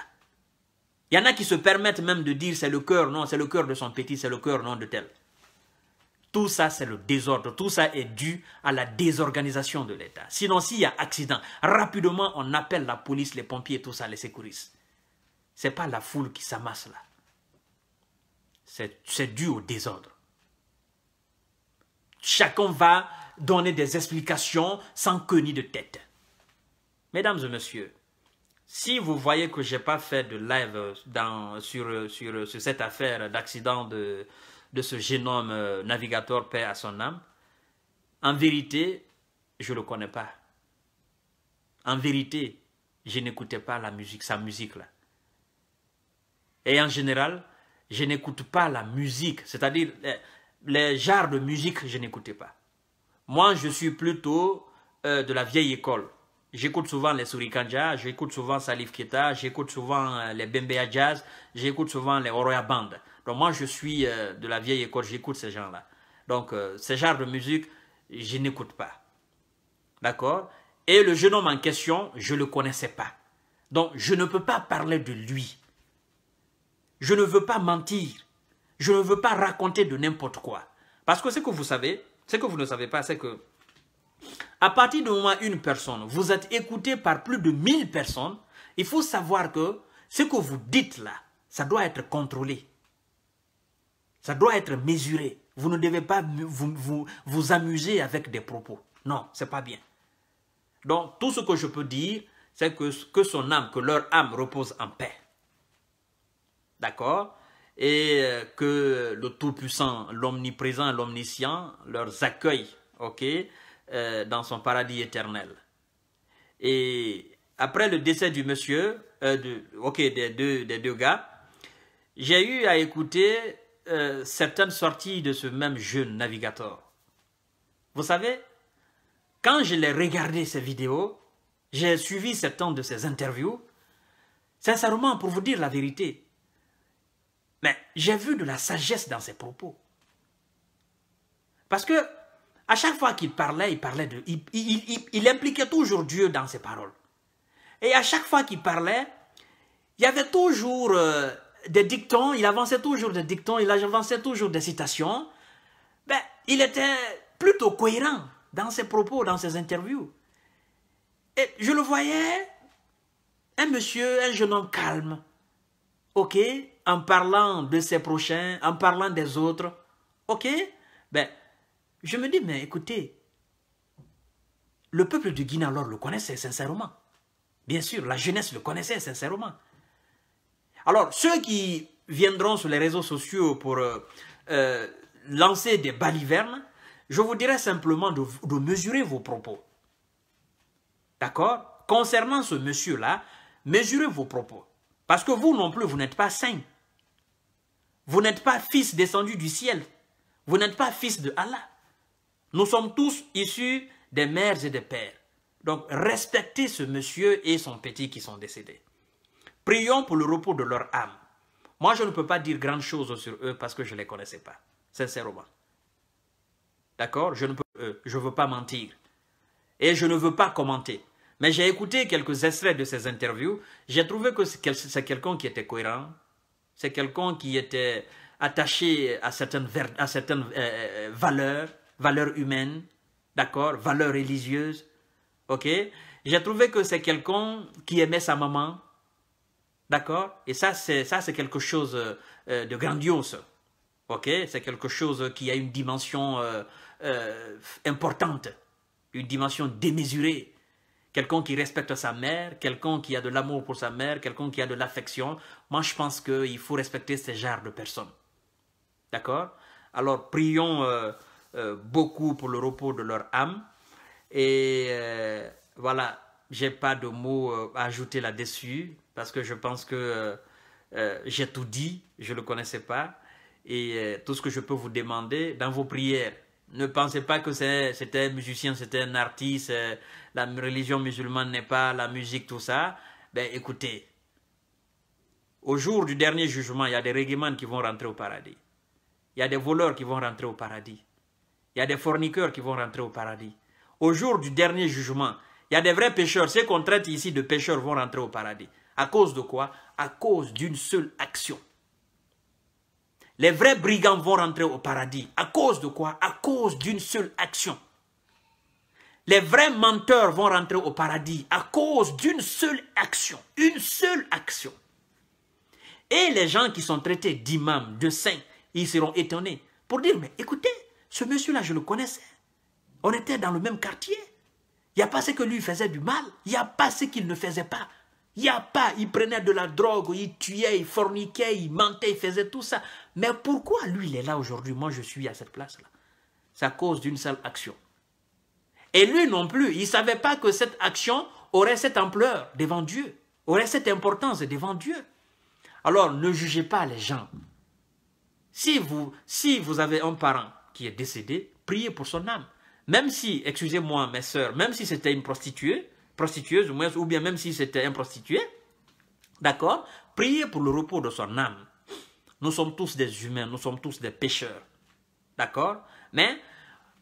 Il y en a qui se permettent même de dire c'est le cœur, non, c'est le cœur de son petit, c'est le cœur, non, de tel. Tout ça, c'est le désordre. Tout ça est dû à la désorganisation de l'État. Sinon, s'il y a accident, rapidement, on appelle la police, les pompiers, tout ça, les secouristes. Ce n'est pas la foule qui s'amasse là. C'est dû au désordre. Chacun va donner des explications sans queue ni de tête. Mesdames et messieurs, si vous voyez que je n'ai pas fait de live euh, dans, sur, euh, euh, sur cette affaire d'accident de, de ce génome homme euh, navigateur, paix à son âme, en vérité, je ne le connais pas. En vérité, je n'écoutais pas la musique, sa musique là. Et en général, je n'écoute pas la musique, c'est-à-dire les, genres de musique, je n'écoutais pas. Moi, je suis plutôt euh, de la vieille école. J'écoute souvent les Surikanja, j'écoute souvent Salif Keta, j'écoute souvent euh, les Bembea Jazz, j'écoute souvent les Oroya Band. Donc moi, je suis euh, de la vieille école, j'écoute ces gens-là. Donc, euh, ce genre de musique, je n'écoute pas. D'accord Et le jeune homme en question, je ne le connaissais pas. Donc, je ne peux pas parler de lui. Je ne veux pas mentir. Je ne veux pas raconter de n'importe quoi. Parce que ce que vous savez, ce que vous ne savez pas, c'est que à partir du moment où une personne, vous êtes écouté par plus de 1000 personnes, il faut savoir que ce que vous dites là, ça doit être contrôlé. Ça doit être mesuré. Vous ne devez pas vous, vous, amuser avec des propos. Non, ce n'est pas bien. Donc, tout ce que je peux dire, c'est que, que son âme, que leur âme repose en paix. D'accord Et euh, que le Tout-Puissant, l'Omniprésent, l'Omniscient leur accueille, ok, euh, dans son paradis éternel. Et après le décès du monsieur, euh, de, ok, des deux, des deux gars, j'ai eu à écouter euh, certaines sorties de ce même jeune navigateur. Vous savez, quand je l'ai regardé ses vidéos, j'ai suivi certains de ses interviews, sincèrement, pour vous dire la vérité, mais j'ai vu de la sagesse dans ses propos. Parce que à chaque fois qu'il parlait, il parlait de, il, impliquait toujours Dieu dans ses paroles. Et à chaque fois qu'il parlait, il y avait toujours euh, des dictons, il avançait toujours des dictons, il avançait toujours des citations, ben, il était plutôt cohérent dans ses propos, dans ses interviews. Et je le voyais, un monsieur, un jeune homme calme, ok, en parlant de ses prochains, en parlant des autres, ok, ben, je me dis, mais écoutez, le peuple du Guinée alors le connaissait sincèrement. Bien sûr, la jeunesse le connaissait sincèrement. Alors, ceux qui viendront sur les réseaux sociaux pour euh, euh, lancer des balivernes, je vous dirais simplement de, de mesurer vos propos. D'accord Concernant ce monsieur-là, mesurez vos propos. Parce que vous non plus, vous n'êtes pas saint. Vous n'êtes pas fils descendu du ciel. Vous n'êtes pas fils de Allah. Nous sommes tous issus des mères et des pères. Donc, respectez ce monsieur et son petit qui sont décédés. Prions pour le repos de leur âme. Moi, je ne peux pas dire grand chose sur eux parce que je ne les connaissais pas, sincèrement. D'accord Je ne peux, euh, veux pas mentir. Et je ne veux pas commenter. Mais j'ai écouté quelques extraits de ces interviews. J'ai trouvé que c'est quelqu'un qui était cohérent. C'est quelqu'un qui était attaché à certaines, euh, euh, valeurs, valeurs humaines, d'accord Valeurs religieuses, ok J'ai trouvé que c'est quelqu'un qui aimait sa maman, D'accord Et ça, c'est quelque chose euh, euh, de grandiose. Ok C'est quelque chose qui a une dimension euh, importante, une dimension démesurée. Quelqu'un qui respecte sa mère, quelqu'un qui a de l'amour pour sa mère, quelqu'un qui a de l'affection. Moi, je pense qu'il faut respecter ces genres de personnes. D'accord Alors, prions beaucoup pour le repos de leur âme. Et voilà, j'ai pas de mots à ajouter là-dessus parce que je pense que euh, euh, j'ai tout dit, je ne le connaissais pas. Et euh, tout ce que je peux vous demander dans vos prières, ne pensez pas que c'était un musicien, c'était un artiste, la religion musulmane n'est pas la musique, tout ça. Ben écoutez, au jour du dernier jugement, il y a des régiments qui vont rentrer au paradis. Il y a des voleurs qui vont rentrer au paradis. Il y a des forniqueurs qui vont rentrer au paradis. Au jour du dernier jugement, il y a des vrais pécheurs. Ceux qu'on traite ici de pécheurs vont rentrer au paradis. À cause de quoi À cause d'une seule action. Les vrais brigands vont rentrer au paradis. À cause de quoi À cause d'une seule action. Les vrais menteurs vont rentrer au paradis à cause d'une seule action. Une seule action. Et les gens qui sont traités d'imams, de saints, ils seront étonnés pour dire, mais écoutez, ce monsieur-là, je le connaissais. On était dans le même quartier. Il n'y a pas ce que lui faisait du mal. Il n'y a pas ce qu'il ne faisait pas. Il n'y a pas, il prenait de la drogue, il tuait, il forniquait, il mentait, il faisait tout ça. Mais pourquoi lui, il est là aujourd'hui Moi, je suis à cette place-là. C'est à cause d'une seule action. Et lui non plus, il ne savait pas que cette action aurait cette ampleur devant Dieu, aurait cette importance devant Dieu. Alors, ne jugez pas les gens. Si vous, si vous avez un parent qui est décédé, priez pour son âme. Même si, excusez-moi mes soeurs, même si c'était une prostituée, prostitueuse ou, bien même si c'était un prostitué, d'accord Prier pour le repos de son âme. Nous sommes tous des humains, nous sommes tous des pécheurs, d'accord Mais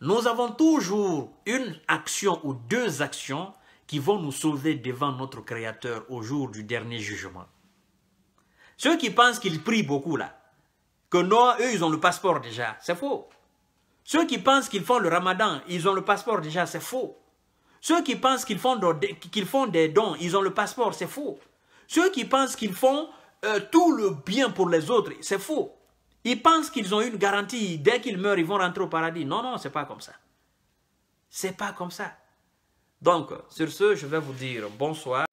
nous avons toujours une action ou deux actions qui vont nous sauver devant notre Créateur au jour du dernier jugement. Ceux qui pensent qu'ils prient beaucoup là, que non, eux, ils ont le passeport déjà, c'est faux. Ceux qui pensent qu'ils font le ramadan, ils ont le passeport déjà, c'est faux. Ceux qui pensent qu'ils font, font, des dons, ils ont le passeport, c'est faux. Ceux qui pensent qu'ils font euh, tout le bien pour les autres, c'est faux. Ils pensent qu'ils ont une garantie, dès qu'ils meurent, ils vont rentrer au paradis. Non, non, c'est pas comme ça. C'est pas comme ça. Donc, sur ce, je vais vous dire bonsoir.